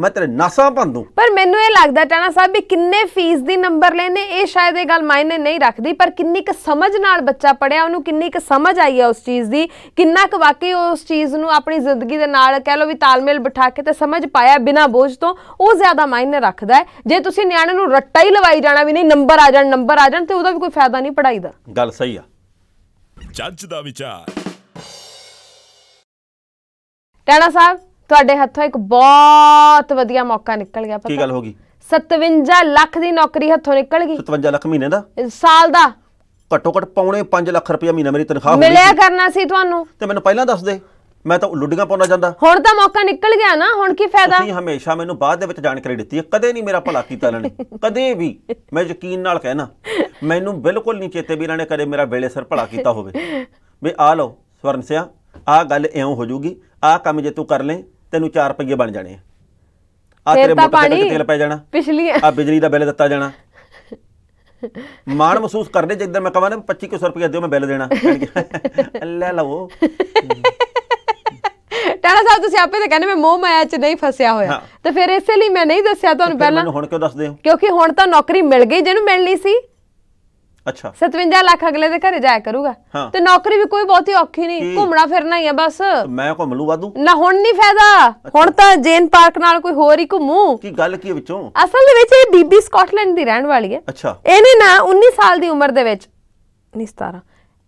ਮੈਂ ਤੇਰੇ ਨਾਸਾਂ ਭੰਦੂ ਪਰ ਮੈਨੂੰ ਇਹ ਲੱਗਦਾ ਟਾਣਾ ਸਾਹਿਬ ਵੀ ਕਿੰਨੇ ਫੀਸ ਦੀ ਨੰਬਰ ਲੈਨੇ ਇਹ ਸ਼ਾਇਦ ਇਹ ਗੱਲ ਮਾਇਨੇ ਨਹੀਂ ਰੱਖਦੀ ਪਰ ਕਿੰਨੀ ਕੁ ਸਮਝ ਨਾਲ ਬੱਚਾ ਪੜਿਆ ਉਹਨੂੰ ਕਿੰਨੀ ਕੁ ਸਮਝ ਆਈ ਹੈ ਉਸ ਚੀਜ਼ ਦੀ ਕਿੰਨਾ ਕੁ ਵਾਕਈ ਉਸ ਚੀਜ਼ ਨੂੰ ਆਪਣੀ ਜ਼ਿੰਦਗੀ ਦੇ ਨਾਲ ਕਹਿ ਲੋ ਵੀ ਤਾਲਮੇਲ ਬਿਠਾ ਕੇ ਤੇ ਸਮਝ ਪਾਇਆ ਬਿਨਾ ਬੋਝ ਤੋਂ ਉਹ ਜ਼ਿਆਦਾ ਮਾਇਨੇ ਰੱਖਦਾ ਹੈ ਜੇ ਤੁਸੀਂ ਨਿਆਣੇ ਨੂੰ ਰੱਟਾ ਹੀ ਲਵਾਈ ਜਾਣਾ ਵੀ ਨਹੀਂ ਨੰਬਰ ਆ ਜਾਣ ਨੰਬਰ ਆ ਜਾਣ ਤੇ ਉਹਦਾ ਵੀ ਕੋਈ ਫਾਇਦਾ ਨਹੀਂ ਪੜਾਈ ਦਾ ਗੱਲ ਸਹੀ ਆ ਜੱਜ ਦਾ ਵਿਚਾਰ ਟਾਣਾ ਸਾਹਿਬ ਤੁਹਾਡੇ ਹੱਥੋਂ ਇੱਕ ਬਹੁਤ ਵਧੀਆ ਮੌਕਾ ਨਿਕਲ ਗਿਆ ਪਤਾ ਕੀ ਗੱਲ ਹੋ ਗਈ 57 ਲੱਖ ਦੀ ਨੌਕਰੀ ਹੱਥੋਂ ਨਿਕਲ ਗਈ 57 ਲੱਖ ਮਹੀਨੇ ਦਾ ਸਾਲ ਦਾ ਘੱਟੋ ਘੱਟ ਪੌਣੇ 5 ਲੱਖ ਰੁਪਏ ਮਹੀਨਾ ਮੇਰੀ ਤਨਖਾਹ ਹੋਣੀ ਮਿਲਿਆ ਕਰਨਾ ਸੀ ਤੁਹਾਨੂੰ ਤੇ ਮੈਨੂੰ ਪਹਿਲਾਂ ਦੱਸ ਦੇ ਮੈਂ ਤਾਂ ਲੁੱਡੀਆਂ ਪਾਉਣਾ ਜਾਂਦਾ ਹੁਣ ਤਾਂ ਮੌਕਾ ਨਿਕਲ ਗਿਆ ਨਾ ਹੁਣ ਕੀ ਫਾਇਦਾ ਤੁਸੀਂ ਹਮੇਸ਼ਾ ਮੈਨੂੰ ਬਾਅਦ ਦੇ ਵਿੱਚ ਜਾਣਕਾਰੀ ਦਿੱਤੀ ਹੈ ਕਦੇ ਨਹੀਂ ਮੇਰਾ ਭਲਾ ਕੀਤਾ ਲੈਣ ਕਦੇ ਵੀ ਮੈਂ ਯਕੀਨ ਨਾਲ ਕਹਿਣਾ ਮੈਨੂੰ ਬਿਲਕੁਲ ਨਹੀਂ ਚੇਤੇ ਵੀ ਇਹਨਾਂ ਨੇ ਕਦੇ ਮੇਰਾ ਵੇਲੇ ਸਿਰ ਭਲਾ ਕੀਤਾ ਹੋਵੇ ਵੀ ਆ ਲਓ ਸਵਰਨ ਸਿਆ ਆ ਗੱਲ ਐਉਂ ਹੋ ਜੂਗੀ ਆ ਕੰਮ ਜੇ ਤੂੰ ਕਰ ਲੈ ਤੈਨੂੰ 4 ਰੁਪਏ ਬਣ ਜਾਣੇ ਆ ਆ ਤੇਰੇ ਮੋਟਰਸਾਈਕਲ ਤੇ ਤੇਲ ਪੈ ਜਾਣਾ ਪਿਛਲੀ ਆ ਬਿਜਲੀ ਦਾ ਬਿੱਲ ਦਿੱਤਾ ਜਾਣਾ ਮਾਣ ਮਹਿਸੂਸ ਕਰਦੇ ਜਿੱਦਾਂ ਮੈਂ ਕਹਾਂ ਨਾ 2500 ਰੁਪਏ ਦਿਓ ਮੈਂ ਬਿੱਲ ਦੇਣਾ ਅੱਲਾ ਲਵੋ ਟਾਣਾ ਸਾਹਿਬ ਤੁਸੀਂ ਆਪੇ ਤਾਂ ਕਹਿੰਦੇ ਮੈਂ ਮੋਹ ਮਾਇਆ 'ਚ ਨਹੀਂ ਫਸਿਆ ਹੋਇਆ ਤੇ ਫਿਰ ਇਸੇ ਲਈ ਮੈਂ ਨਹੀਂ ਦੱਸਿਆ ਤੁਹਾਨੂੰ ਪਹਿਲਾਂ ਮੈਨੂੰ ਹੁਣ ਕਿਉਂ ਦੱਸਦੇ ਹੋ ਕਿਉਂਕਿ ਹੁਣ ਤਾਂ ਨੌਕਰੀ ਮਿਲ ਗਈ ਜਿਹਨੂੰ ਮਿਲਣੀ ਸੀ ਅੱਛਾ 57 ਲੱਖ ਅਗਲੇ ਦੇ ਘਰੇ ਜਾਇਆ ਕਰੂਗਾ ਤੇ ਨੌਕਰੀ ਵੀ ਕੋਈ ਬਹੁਤੀ ਔਖੀ ਨਹੀਂ ਘੁੰਮਣਾ ਫਿਰਨਾ ਹੀ ਆ ਬਸ ਮੈਂ ਘੁੰਮ ਲੂ ਵਾਦੂ ਨਾ ਹੁਣ ਨਹੀਂ ਫਾਇਦਾ ਹੁਣ ਤਾਂ ਜੇਨ ਪਾਰਕ ਨਾਲ ਕੋਈ ਹੋਰ ਹੀ ਘੁੰਮੂ ਕੀ ਗੱਲ ਕੀ ਵਿੱਚੋਂ ਅਸਲ ਦੇ ਵਿੱਚ ਇਹ ਬੀਬੀ ਸਕਾਟਲੈਂਡ ਦੀ ਰਹਿਣ ਵਾਲੀ ਹੈ ਅੱਛਾ ਇਹਨੇ ਨਾ 19 ਸਾਲ ਦੀ ਉਮਰ ਦੇ ਵਿੱਚ ਨਹੀਂ 17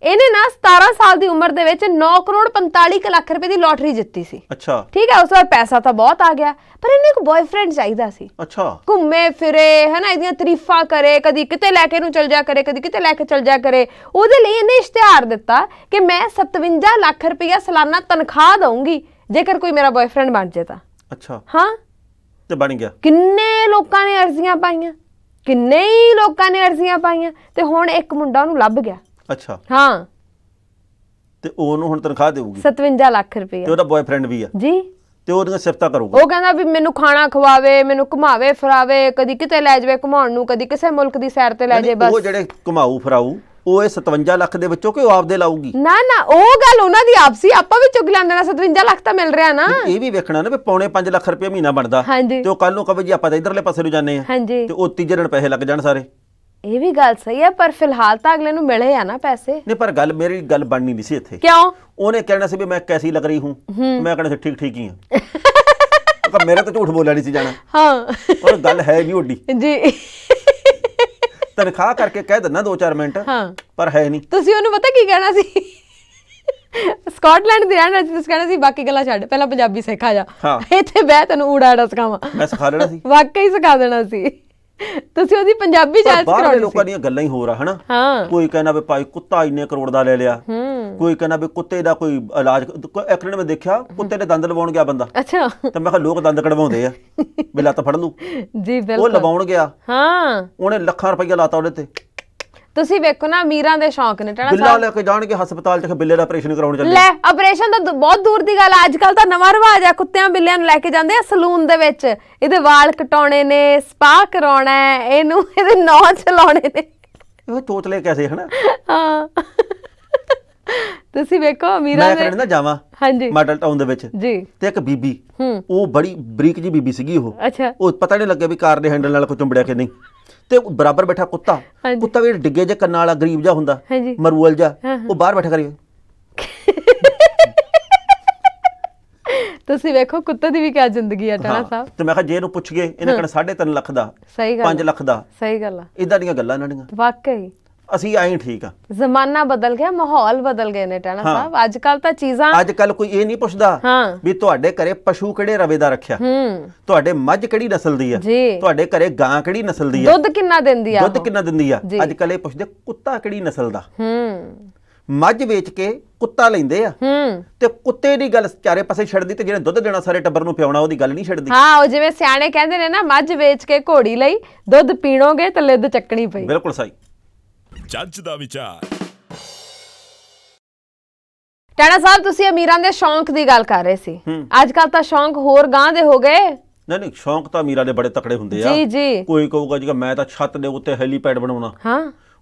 ਇਹਨੇ ਨਾ 17 ਸਾਲ ਦੀ ਉਮਰ ਦੇ ਵਿੱਚ 9 ਕਰੋੜ 45 ਲੱਖ ਰੁਪਏ ਦੀ ਲੋਟਰੀ ਜਿੱਤੀ ਸੀ ਅੱਛਾ ਠੀਕ ਹੈ ਉਸ ਵਾਰ ਪੈਸਾ ਤਾਂ ਬਹੁਤ ਆ ਗਿਆ ਪਰ ਇਹਨੂੰ ਇੱਕ ਬॉयਫ੍ਰੈਂਡ ਚਾਹੀਦਾ ਸੀ ਅੱਛਾ ਘੁੰਮੇ ਫਿਰੇ ਹਨਾ ਇਹਦੀਆਂ ਤਰੀਫਾਂ ਕਰੇ ਕਦੀ ਕਿਤੇ ਲੈ ਕੇ ਇਹਨੂੰ ਚਲ ਜਾ ਕਰੇ ਕਦੀ ਕਿਤੇ ਲੈ ਕੇ ਚਲ ਜਾ ਕਰੇ ਉਹਦੇ ਲਈ ਇਹਨੇ ਇਸ਼ਤਿਹਾਰ ਦਿੱਤਾ ਕਿ ਮੈਂ 57 ਲੱਖ ਰੁਪਏ ਸਾਲਾਨਾ ਤਨਖਾਹ ਦਵਾਂਗੀ ਜੇਕਰ ਕੋਈ ਮੇਰਾ ਬॉयਫ੍ਰੈਂਡ ਬਣ ਜੇ ਤਾਂ ਅੱਛਾ ਹਾਂ ਤੇ ਬਣ ਗਿਆ ਕਿੰਨੇ ਲੋਕਾਂ ਨੇ ਅਰਜ਼ੀਆਂ ਪਾਈਆਂ ਕਿੰਨੇ ਹੀ ਲੋਕਾਂ ਨੇ ਅਰਜ਼ੀਆਂ ਪਾਈਆਂ ਤੇ ਹੁਣ ਇੱਕ ਮੁੰਡਾ ਉਹਨੂੰ ਲੱਭ ਗਿਆ ਅੱਛਾ ਹਾਂ ਤੇ ਉਹਨੂੰ ਹੁਣ ਤਨਖਾਹ ਦੇਊਗੀ 57 ਲੱਖ ਰੁਪਏ ਤੇ ਉਹਦਾ ਬॉयਫ੍ਰੈਂਡ ਵੀ ਆ ਜੀ ਤੇ ਉਹਦੀਆਂ ਸਿਫਤਾਂ ਕਰੂਗਾ ਉਹ ਕਹਿੰਦਾ ਵੀ ਮੈਨੂੰ ਖਾਣਾ ਖਵਾਵੇ ਮੈਨੂੰ ਘੁਮਾਵੇ ਫਰਾਵੇ ਕਦੀ ਕਿਤੇ ਲੈ ਜਾਵੇ ਘੁਮਾਉਣ ਨੂੰ ਕਦੀ ਕਿਸੇ ਮੁਲਕ ਦੀ ਸੈਰ ਤੇ ਲੈ ਜਾਵੇ ਬਸ ਉਹ ਜਿਹੜੇ ਘੁਮਾਉ ਫਰਾਊ ਉਹ ਇਹ 57 ਲੱਖ ਦੇ ਵਿੱਚੋਂ ਕਿ ਉਹ ਆਪਦੇ ਲਾਊਗੀ ਨਾ ਨਾ ਉਹ ਗੱਲ ਉਹਨਾਂ ਦੀ ਆਪਸੀ ਆਪਾਂ ਵੀ ਚੁਗ ਲੈਂਦੇ ਨਾ 57 ਲੱਖ ਤਾਂ ਮਿਲ ਰਿਹਾ ਨਾ ਇਹ ਵੀ ਵੇਖਣਾ ਨਾ ਵੀ ਪੌਣੇ 5 ਲੱਖ ਰੁਪਏ ਮਹੀਨਾ ਬਣਦਾ ਤੇ ਉਹ ਕੱਲ ਨੂੰ ਕਹੇ ਜੀ ਆਪਾਂ ਤਾਂ ਇਧਰਲੇ ਪਾਸੇ ਨੂੰ ਜਾਂਦੇ ਆ ਤੇ ਉਹ ਤੀਜੇ ਦਿਨ ਪੈਸੇ ਲੱਗ ਜਾਣ ਸਾਰੇ ਇਹ ਵੀ ਗੱਲ ਸਹੀ ਹੈ ਪਰ ਫਿਲਹਾਲ ਤਾਂ ਅਗਲੇ ਨੂੰ ਮਿਲੇ ਆ ਨਾ ਪੈਸੇ ਨਹੀਂ ਪਰ ਗੱਲ ਮੇਰੀ ਗੱਲ ਬਣਨੀ ਨਹੀਂ ਸੀ ਇੱਥੇ ਕਿਉਂ ਉਹਨੇ ਕਹਿਣਾ ਸੀ ਵੀ ਮੈਂ ਕੈਸੀ ਲੱਗ ਰਹੀ ਹੂੰ ਮੈਂ ਕਹਿਣਾ ਸੀ ਠੀਕ ਠੀਕ ਹੀ ਹਾਂ ਤਾਂ ਮੇਰੇ ਤਾਂ ਝੂਠ ਬੋਲਣੀ ਨਹੀਂ ਸੀ ਜਾਣਾ ਹਾਂ ਪਰ ਗੱਲ ਹੈ ਵੀ ਓਡੀ ਜੀ ਤਨਖਾਹ ਕਰਕੇ ਕਹਿ ਦਿੰਦਾ 2-4 ਮਿੰਟ ਹਾਂ ਪਰ ਹੈ ਨਹੀਂ ਤੁਸੀਂ ਉਹਨੂੰ ਪਤਾ ਕੀ ਕਹਿਣਾ ਸੀ ਸਕਾਟਲੈਂਡ ਦੇ ਰਹਿਣ ਵਾਲੇ ਤੁਸੀਂ ਕਹਿਣਾ ਸੀ ਬਾਕੀ ਗੱਲਾਂ ਛੱਡ ਪਹਿਲਾਂ ਪੰਜਾਬੀ ਸਿੱਖਾ ਜਾ ਇੱਥੇ ਬਹਿ ਤੈਨੂੰ ਊੜਾ ੜਾ ਸਿਖਾਵਾਂ ਮੈਂ ਸਿਖਾ ਦੇਣਾ ਸੀ ਵਾਕਈ ਸਿਖਾ ਦੇਣਾ ਸੀ ਤੁਸੀਂ ਉਹਦੀ ਪੰਜਾਬੀ ਜਾਂਚ ਕਰਾਉਣੀ ਸੀ ਬਾਹਰ ਲੋਕਾਂ ਦੀਆਂ ਗੱਲਾਂ ਹੀ ਹੋ ਰਹਾ ਹਨਾ ਕੋਈ ਕਹਿੰਦਾ ਵੀ ਭਾਈ ਕੁੱਤਾ ਇੰਨੇ ਕਰੋੜ ਦਾ ਲੈ ਲਿਆ ਕੋਈ ਕਹਿੰਦਾ ਵੀ ਕੁੱਤੇ ਦਾ ਕੋਈ ਇਲਾਜ ਇੱਕ ਦਿਨ ਮੈਂ ਦੇਖਿਆ ਕੁੱਤੇ ਦੇ ਦੰਦ ਲਵਾਉਣ ਗਿਆ ਬੰਦਾ ਅੱਛਾ ਤਾਂ ਮੈਂ ਕਿਹਾ ਲੋਕ ਦੰਦ ਕਢਵਾਉਂਦੇ ਆ ਵੀ ਤਾਂ ਫੜ ਲੂ ਜੀ ਬਿਲਕੁਲ ਉਹ ਲਵਾਉਣ ਗਿਆ ਹਾਂ ਉਹਨੇ ਲੱਖਾਂ ਰੁਪਈਆ ਲਾਤਾ ਉਹਦੇ ਤੇ ਤੁਸੀਂ ਵੇਖੋ ਨਾ ਅਮੀਰਾਂ ਦੇ ਸ਼ੌਂਕ ਨੇ ਟਣਾ ਬਿੱਲਾ ਲੈ ਕੇ ਜਾਣਗੇ ਹਸਪਤਾਲ ਚ ਬਿੱਲੇ ਦਾ ਆਪਰੇਸ਼ਨ ਕਰਾਉਣ ਚੱਲੇ ਲੈ ਆਪਰੇਸ਼ਨ ਤਾਂ ਬਹੁਤ ਦੂਰ ਦੀ ਗੱਲ ਅੱਜ ਕੱਲ ਤਾਂ ਨਵਾਂ ਰਿਵਾਜ ਆ ਕੁੱਤਿਆਂ ਬਿੱਲਿਆਂ ਨੂੰ ਲੈ ਕੇ ਜਾਂਦੇ ਆ ਸਲੂਨ ਦੇ ਵਿੱਚ ਇਹਦੇ ਵਾਲ ਕਟਾਉਣੇ ਨੇ ਸਪਾ ਕਰਾਉਣਾ ਇਹਨੂੰ ਇਹਦੇ ਨੌ ਚਲਾਉਣੇ ਨੇ ਇਹ ਤੋਤਲੇ ਕੈਸੇ ਹਨਾ ਹਾਂ ਤੁਸੀਂ ਵੇਖੋ ਅਮੀਰਾਂ ਦੇ ਮੈਂ ਕਹਿੰਦਾ ਜਾਵਾਂ ਹਾਂਜੀ ਮਾਡਲ ਟਾਊਨ ਦੇ ਵਿੱਚ ਜੀ ਤੇ ਇੱਕ ਬੀਬੀ ਉਹ ਬੜੀ ਬਰੀਕ ਜੀ ਬੀਬੀ ਸੀਗੀ ਉਹ ਅੱਛਾ ਉਹ ਪਤਾ ਨਹੀਂ ਲੱਗਿਆ ਵੀ ਕਾਰ ਦੇ ਹੈਂਡਲ ਨਾਲ ਕੋ ਚੁੰਬੜਿਆ ਕਿ ਨਹੀਂ ਤੇ ਬਰਾਬਰ ਬੈਠਾ ਕੁੱਤਾ ਕੁੱਤਾ ਵੀ ਡਿੱਗੇ ਜੇ ਕੰਨਾਂ ਵਾਲਾ ਗਰੀਬ ਜਾ ਹੁੰਦਾ ਮਰੂਲ ਜਾ ਉਹ ਬਾਹਰ ਬੈਠਾ ਕਰੀ ਤੁਸੀਂ ਵੇਖੋ ਕੁੱਤੇ ਦੀ ਵੀ ਕਿਆ ਜ਼ਿੰਦਗੀ ਆ ਟਾਣਾ ਸਾਹਿਬ ਤੇ ਮੈਂ ਕਿਹਾ ਜੇ ਇਹਨੂੰ ਪੁੱਛ ਗਏ ਇਹਨੇ ਕਹਣਾ 3.5 ਲੱਖ ਦਾ ਸਹੀ ਗੱਲ 5 ਲੱਖ ਦਾ ਸਹੀ ਗੱਲ ਆ ਇਦਾਂ ਦੀਆਂ ਗੱਲਾਂ ਇਹਨਾਂ ਵਾਕਈ ਅਸੀਂ ਆਏ ਠੀਕ ਆ ਜ਼ਮਾਨਾ ਬਦਲ ਗਿਆ ਮਾਹੌਲ ਬਦਲ ਗਏ ਨੇ ਟਾਣਾ ਸਾਹਿਬ ਅੱਜ ਕੱਲ ਤਾਂ ਚੀਜ਼ਾਂ ਅੱਜ ਕੱਲ ਕੋਈ ਇਹ ਨਹੀਂ ਪੁੱਛਦਾ ਵੀ ਤੁਹਾਡੇ ਘਰੇ ਪਸ਼ੂ ਕਿਹੜੇ ਰਵੇ ਦਾ ਰੱਖਿਆ ਤੁਹਾਡੇ ਮੱਝ ਕਿਹੜੀ ਨਸਲ ਦੀ ਆ ਤੁਹਾਡੇ ਘਰੇ ਗਾਂ ਕਿਹੜੀ ਨਸਲ ਦੀ ਆ ਦੁੱਧ ਕਿੰਨਾ ਦਿੰਦੀ ਆ ਦੁੱਧ ਕਿੰਨਾ ਦਿੰਦੀ ਆ ਅੱਜ ਕੱਲ ਇਹ ਪੁੱਛਦੇ ਕੁੱਤਾ ਕਿਹੜੀ ਨਸਲ ਦਾ ਮੱਝ ਵੇਚ ਕੇ ਕੁੱਤਾ ਲੈਂਦੇ ਆ ਤੇ ਕੁੱਤੇ ਦੀ ਗੱਲ ਚਾਰੇ ਪਾਸੇ ਛੱਡਦੀ ਤੇ ਜਿਹਨੇ ਦੁੱਧ ਦੇਣਾ ਸਾਰੇ ਟੱਬਰ ਨੂੰ ਪਿਆਉਣਾ ਉਹਦੀ ਗੱਲ ਨਹੀਂ ਛੱਡਦੀ ਹਾਂ ਉਹ ਜਿਵੇਂ ਸਿਆਣੇ ਕਹਿੰਦੇ ਨੇ ਨਾ ਮੱਝ ਵੇਚ ਕੇ ਘੋੜੀ ਲਈ ਦੁੱਧ ਪੀਣੋਗੇ ਤੇ ਲਿੱਦ ਚੱਕਣੀ ਪਈ ਬਿਲਕੁਲ ਸਹੀ ਜੱਜ ਦਾ ਵਿਚਾਰ ਟਾਣਾ ਸਾਹਿਬ ਤੁਸੀਂ ਅਮੀਰਾਂ ਦੇ ਸ਼ੌਂਕ ਦੀ ਗੱਲ ਕਰ ਰਹੇ ਸੀ ਅੱਜ ਕੱਲ ਤਾਂ ਸ਼ੌਂਕ ਹੋਰ ਗਾਂ ਦੇ ਹੋ ਗਏ ਨਹੀਂ ਨਹੀਂ ਸ਼ੌਂਕ ਤਾਂ ਅਮੀਰਾਂ ਦੇ ਬੜੇ ਤਕੜੇ ਹੁੰਦੇ ਆ ਜੀ ਜੀ ਕੋਈ ਕਹੂਗਾ ਜੀ ਮੈਂ ਤਾਂ ਛੱਤ ਦੇ ਉੱਤੇ ਹੈਲੀਪੈਡ ਬਣਾਉਣਾ ਹਾਂ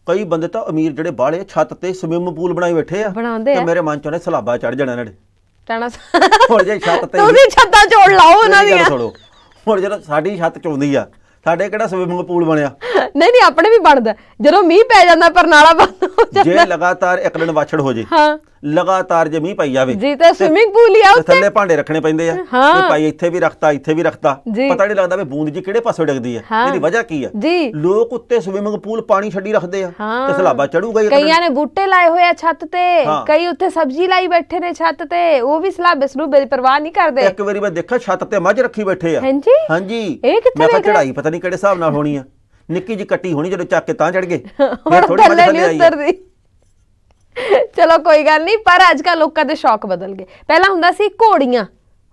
ਕਈ ਬੰਦੇ ਤਾਂ ਅਮੀਰ ਜਿਹੜੇ ਬਾਲੇ ਛੱਤ ਤੇ ਸਵਿਮਿੰਗ ਪੂਲ ਬਣਾਈ ਬੈਠੇ ਆ ਤੇ ਮੇਰੇ ਮਨ ਚ ਉਹਨੇ ਸਲਾਬਾ ਚੜ ਜਾਣਾ ਇਹਨਾਂ ਦੇ ਟਾਣਾ ਸਾਹਿਬ ਹੋਰ ਜੇ ਛੱਤ ਤੇ ਤੁਸੀਂ ਛੱਤਾਂ ਚੋੜ ਲਾਓ ਉਹਨਾਂ ਦੀਆਂ ਹੋਰ ਜਿਹੜਾ ਸਾਡੀ ਛੱਤ ਚੋਂਦੀ ਆ ਸਾਡੇ ਕਿਹੜਾ ਸਵਿਮਿੰਗ ਪੂਲ ਬਣਿਆ ਨਹੀਂ ਨਹੀਂ ਆਪਣੇ ਵੀ ਬਣਦਾ ਜਦੋਂ ਮੀਂਹ ਪੈ ਜਾਂਦਾ ਪਰ ਨਾਲਾ ਬੰਦ ਹੋ ਜਾਂਦਾ ਜੇ ਲਗਾਤਾਰ ਇੱਕ ਦਿਨ ਵਾਛੜ ਹੋ ਜੇ ਹਾਂ ਲਗਾਤਾਰ ਜੇ ਮੀਂਹ ਪਈ ਜਾਵੇ ਜੀ ਤਾਂ ਸਵਿਮਿੰਗ ਪੂਲ ਹੀ ਆ ਉੱਤੇ ਥੱਲੇ ਭਾਂਡੇ ਰੱਖਣੇ ਪੈਂਦੇ ਆ ਤੇ ਭਾਈ ਇੱਥੇ ਵੀ ਰੱਖਤਾ ਇੱਥੇ ਵੀ ਰੱਖਤਾ ਪਤਾ ਨਹੀਂ ਲੱਗਦਾ ਵੀ ਬੂੰਦ ਜੀ ਕਿਹੜੇ ਪਾਸੇ ਡਿੱਗਦੀ ਆ ਇਹਦੀ ਵਜ੍ਹਾ ਕੀ ਆ ਲੋਕ ਉੱਤੇ ਸਵਿਮਿੰਗ ਪੂਲ ਪਾਣੀ ਛੱਡੀ ਰੱਖਦੇ ਆ ਤੇ ਸਲਾਬਾ ਚੜੂਗਾ ਇਹ ਕਈਆਂ ਨੇ ਬੂਟੇ ਲਾਏ ਹੋਏ ਆ ਛੱਤ ਤੇ ਕਈ ਉੱਥੇ ਸਬਜ਼ੀ ਲਾਈ ਬੈਠੇ ਨੇ ਛੱਤ ਤੇ ਉਹ ਵੀ ਇਸ ਨੂੰ ਬੇਪਰਵਾਹ ਨਹੀਂ ਕਰਦੇ ਇੱਕ ਵਾਰੀ ਮੈਂ ਦੇਖਿਆ ਛੱਤ ਤੇ ਮੱਝ ਰੱਖੀ ਬੈਠੇ ਆ ਹਾਂਜੀ ਹਾਂਜੀ ਇਹ ਕਿੱਥੇ ਮੈਂ ਚੜਾਈ ਪਤਾ ਪਤਾ ਨਹੀਂ ਕਿਹੜੇ ਹਿਸਾਬ ਨਾਲ ਹੋਣੀ ਆ ਨਿੱਕੀ ਜੀ ਕੱਟੀ ਹੋਣੀ ਜਦੋਂ ਚੱਕ ਕੇ ਤਾਂ ਚੜ ਗਏ ਫਿਰ ਥੋੜੀ ਮੱਝ ਥੱਲੇ ਆਈ ਚਲੋ ਕੋਈ ਗੱਲ ਨਹੀਂ ਪਰ ਅੱਜ ਕੱਲ ਲੋਕਾਂ ਦੇ ਸ਼ੌਕ ਬਦਲ ਗਏ ਪਹਿਲਾਂ ਹੁੰਦਾ ਸੀ ਘੋੜੀਆਂ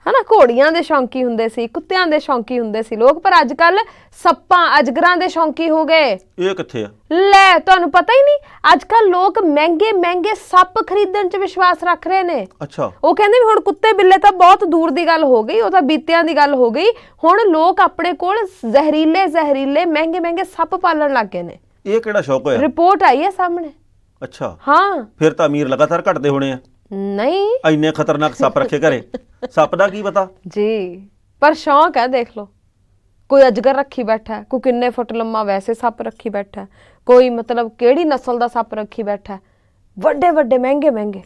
ਹਨਾ ਘੋੜੀਆਂ ਦੇ ਸ਼ੌਂਕੀ ਹੁੰਦੇ ਸੀ ਕੁੱਤਿਆਂ ਦੇ ਸ਼ੌਂਕੀ ਹੁੰਦੇ ਸੀ ਲੋਕ ਪਰ ਅੱਜ ਕੱਲ ਸੱਪਾਂ ਅਜਗਰਾਂ ਦੇ ਸ਼ੌਂਕੀ ਹੋ ਗਏ ਇਹ ਕਿੱਥੇ ਆ ਲੈ ਤੁਹਾਨੂੰ ਪਤਾ ਹੀ ਨਹੀਂ ਅੱਜ ਕੱਲ ਲੋਕ ਮਹਿੰਗੇ ਮਹਿੰਗੇ ਸੱਪ ਖਰੀਦਣ 'ਚ ਵਿਸ਼ਵਾਸ ਰੱਖ ਰਹੇ ਨੇ ਅੱਛਾ ਉਹ ਕਹਿੰਦੇ ਵੀ ਹੁਣ ਕੁੱਤੇ ਬਿੱਲੇ ਤਾਂ ਬਹੁਤ ਦੂਰ ਦੀ ਗੱਲ ਹੋ ਗਈ ਉਹ ਤਾਂ ਬੀਤਿਆਂ ਦੀ ਗੱਲ ਹੋ ਗਈ ਹੁਣ ਲੋਕ ਆਪਣੇ ਕੋਲ ਜ਼ਹਿਰੀਲੇ ਜ਼ਹਿਰੀਲੇ ਮਹਿੰਗੇ ਮਹਿੰਗੇ ਸੱਪ ਪਾਲਣ ਲੱਗ ਗਏ ਨੇ ਇਹ ਕਿਹੜਾ ਸ਼ੌਕ ਹੋਇਆ ਰਿਪੋਰਟ ਆਈ ਹੈ ਸਾਹਮਣੇ ਅੱਛਾ ਹਾਂ ਫਿਰ ਤਾਂ ਅਮੀਰ ਲਗਾਤਾਰ ਘਟਦੇ ਹੋਣੇ ਆ ਨਹੀਂ ਇੰਨੇ ਖਤਰਨਾਕ ਸੱਪ ਰੱਖੇ ਘਰੇ ਸੱਪ ਦਾ ਕੀ ਪਤਾ ਜੀ ਪਰ ਸ਼ੌਂਕ ਹੈ ਦੇਖ ਲਓ ਕੋਈ ਅਜਗਰ ਰੱਖੀ ਬੈਠਾ ਕੋ ਕਿੰਨੇ ਫੁੱਟ ਲੰਮਾ ਵੈਸੇ ਸੱਪ ਰੱਖੀ ਬੈਠਾ ਕੋਈ ਮਤਲਬ ਕਿਹੜੀ ਨਸਲ ਦਾ ਸੱਪ ਰੱਖੀ ਬੈਠਾ ਵੱਡੇ ਵੱਡੇ ਮਹਿੰਗੇ ਮਹਿੰਗੇ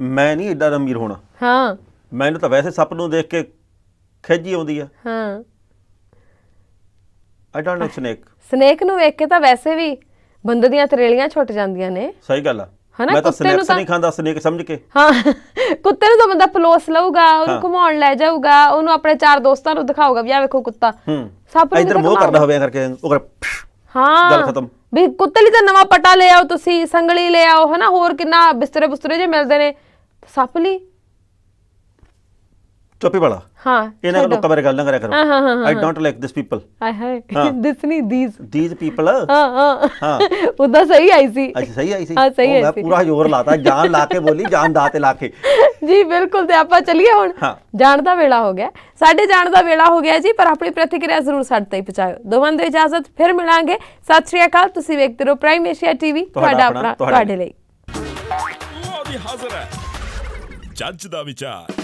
ਮੈਂ ਨਹੀਂ ਏਡਾ ਅਮੀਰ ਹੋਣਾ ਹਾਂ ਮੈਨੂੰ ਤਾਂ ਵੈਸੇ ਸੱਪ ਨੂੰ ਦੇਖ ਕੇ ਖਿੱਜੀ ਆਉਂਦੀ ਆ ਹਾਂ I don't know snake snake ਨੂੰ ਵੇਖ ਕੇ ਤਾਂ ਵੈਸੇ ਵੀ ਬੰਦੇ ਦੀਆਂ ਤਰੇਲੀਆਂ ਛੁੱਟ ਜਾਂਦੀਆਂ ਨੇ ਸਹੀ ਗੱਲ ਆ ਹਨਾ ਮੈਂ ਤਾਂ ਸਨੈਪਸ ਨਹੀਂ ਖਾਂਦਾ ਸਨੇਕ ਸਮਝ ਕੇ ਹਾਂ ਕੁੱਤੇ ਨੂੰ ਤਾਂ ਬੰਦਾ ਪਲੋਸ ਲਊਗਾ ਉਹਨੂੰ ਘੁਮਾਉਣ ਲੈ ਜਾਊਗਾ ਉਹਨੂੰ ਆਪਣੇ ਚਾਰ ਦੋਸਤਾਂ ਨੂੰ ਦਿਖਾਊਗਾ ਵੀ ਆ ਵੇਖੋ ਕੁੱਤਾ ਹੂੰ ਸੱਪ ਨੂੰ ਇਧਰ ਮੋਹ ਕਰਦਾ ਹੋਵੇ ਕਰਕੇ ਉਹ ਹਾਂ ਗੱਲ ਖਤਮ ਵੀ ਕੁੱਤੇ ਲਈ ਤਾਂ ਨਵਾਂ ਪਟਾ ਲੈ ਆਓ ਤੁਸੀਂ ਸੰਗਲੀ ਲੈ ਆਓ ਹਨਾ ਹੋਰ ਕਿੰਨਾ ਬਿਸਤਰੇ ਬਿਸਤਰੇ ਜੇ ਮਿਲਦੇ ਨੇ ਸੱਪ ਲਈ ਚੁੱਪੀ ਵਾਲਾ ਹਾਂ ਇਹਨਾਂ ਲੋਕਾਂ ਬਾਰੇ ਗੱਲ ਨਾ ਕਰਿਆ ਕਰੋ I don't like this people ਹਾਏ ਹਾਏ ਦਿਸ ਨਹੀਂ ਥੀਸ ਥੀਸ ਪੀਪਲ ਹਾਂ ਹਾਂ ਹਾਂ ਉਦਾਂ ਸਹੀ ਆਈ ਸੀ ਅੱਛਾ ਸਹੀ ਆਈ ਸੀ ਹਾਂ ਸਹੀ ਆਈ ਸੀ ਪੂਰਾ ਜ਼ੋਰ ਲਾਤਾ ਜਾਨ ਲਾ ਕੇ ਬੋਲੀ ਜਾਨ ਦਾ ਤੇ ਲਾ ਕੇ ਜੀ ਬਿਲਕੁਲ ਤੇ ਆਪਾਂ ਚੱਲੀਏ ਹੁਣ ਜਾਣ ਦਾ ਵੇਲਾ ਹੋ ਗਿਆ ਸਾਡੇ ਜਾਣ ਦਾ ਵੇਲਾ ਹੋ ਗਿਆ ਜੀ ਪਰ ਆਪਣੀ ਪ੍ਰਤੀਕਿਰਿਆ ਜ਼ਰੂਰ ਸਾਡੇ ਤੇ ਪਹੁੰਚਾਓ ਦੋਵਾਂ ਦੇ ਇਜਾਜ਼ਤ ਫਿਰ ਮਿਲਾਂਗੇ ਸਤਿ ਸ਼੍ਰੀ ਅਕਾਲ ਤੁਸੀਂ ਵੇਖਦੇ ਰਹੋ ਪ੍ਰਾਈਮ ਏਸ਼ੀਆ ਟੀਵੀ ਤੁਹਾਡਾ ਆਪਣਾ ਤੁਹਾਡੇ ਲਈ ਉਹ ਹਾਜ਼ਰ ਹੈ ਜੱਜ ਦਾ ਵਿਚਾਰ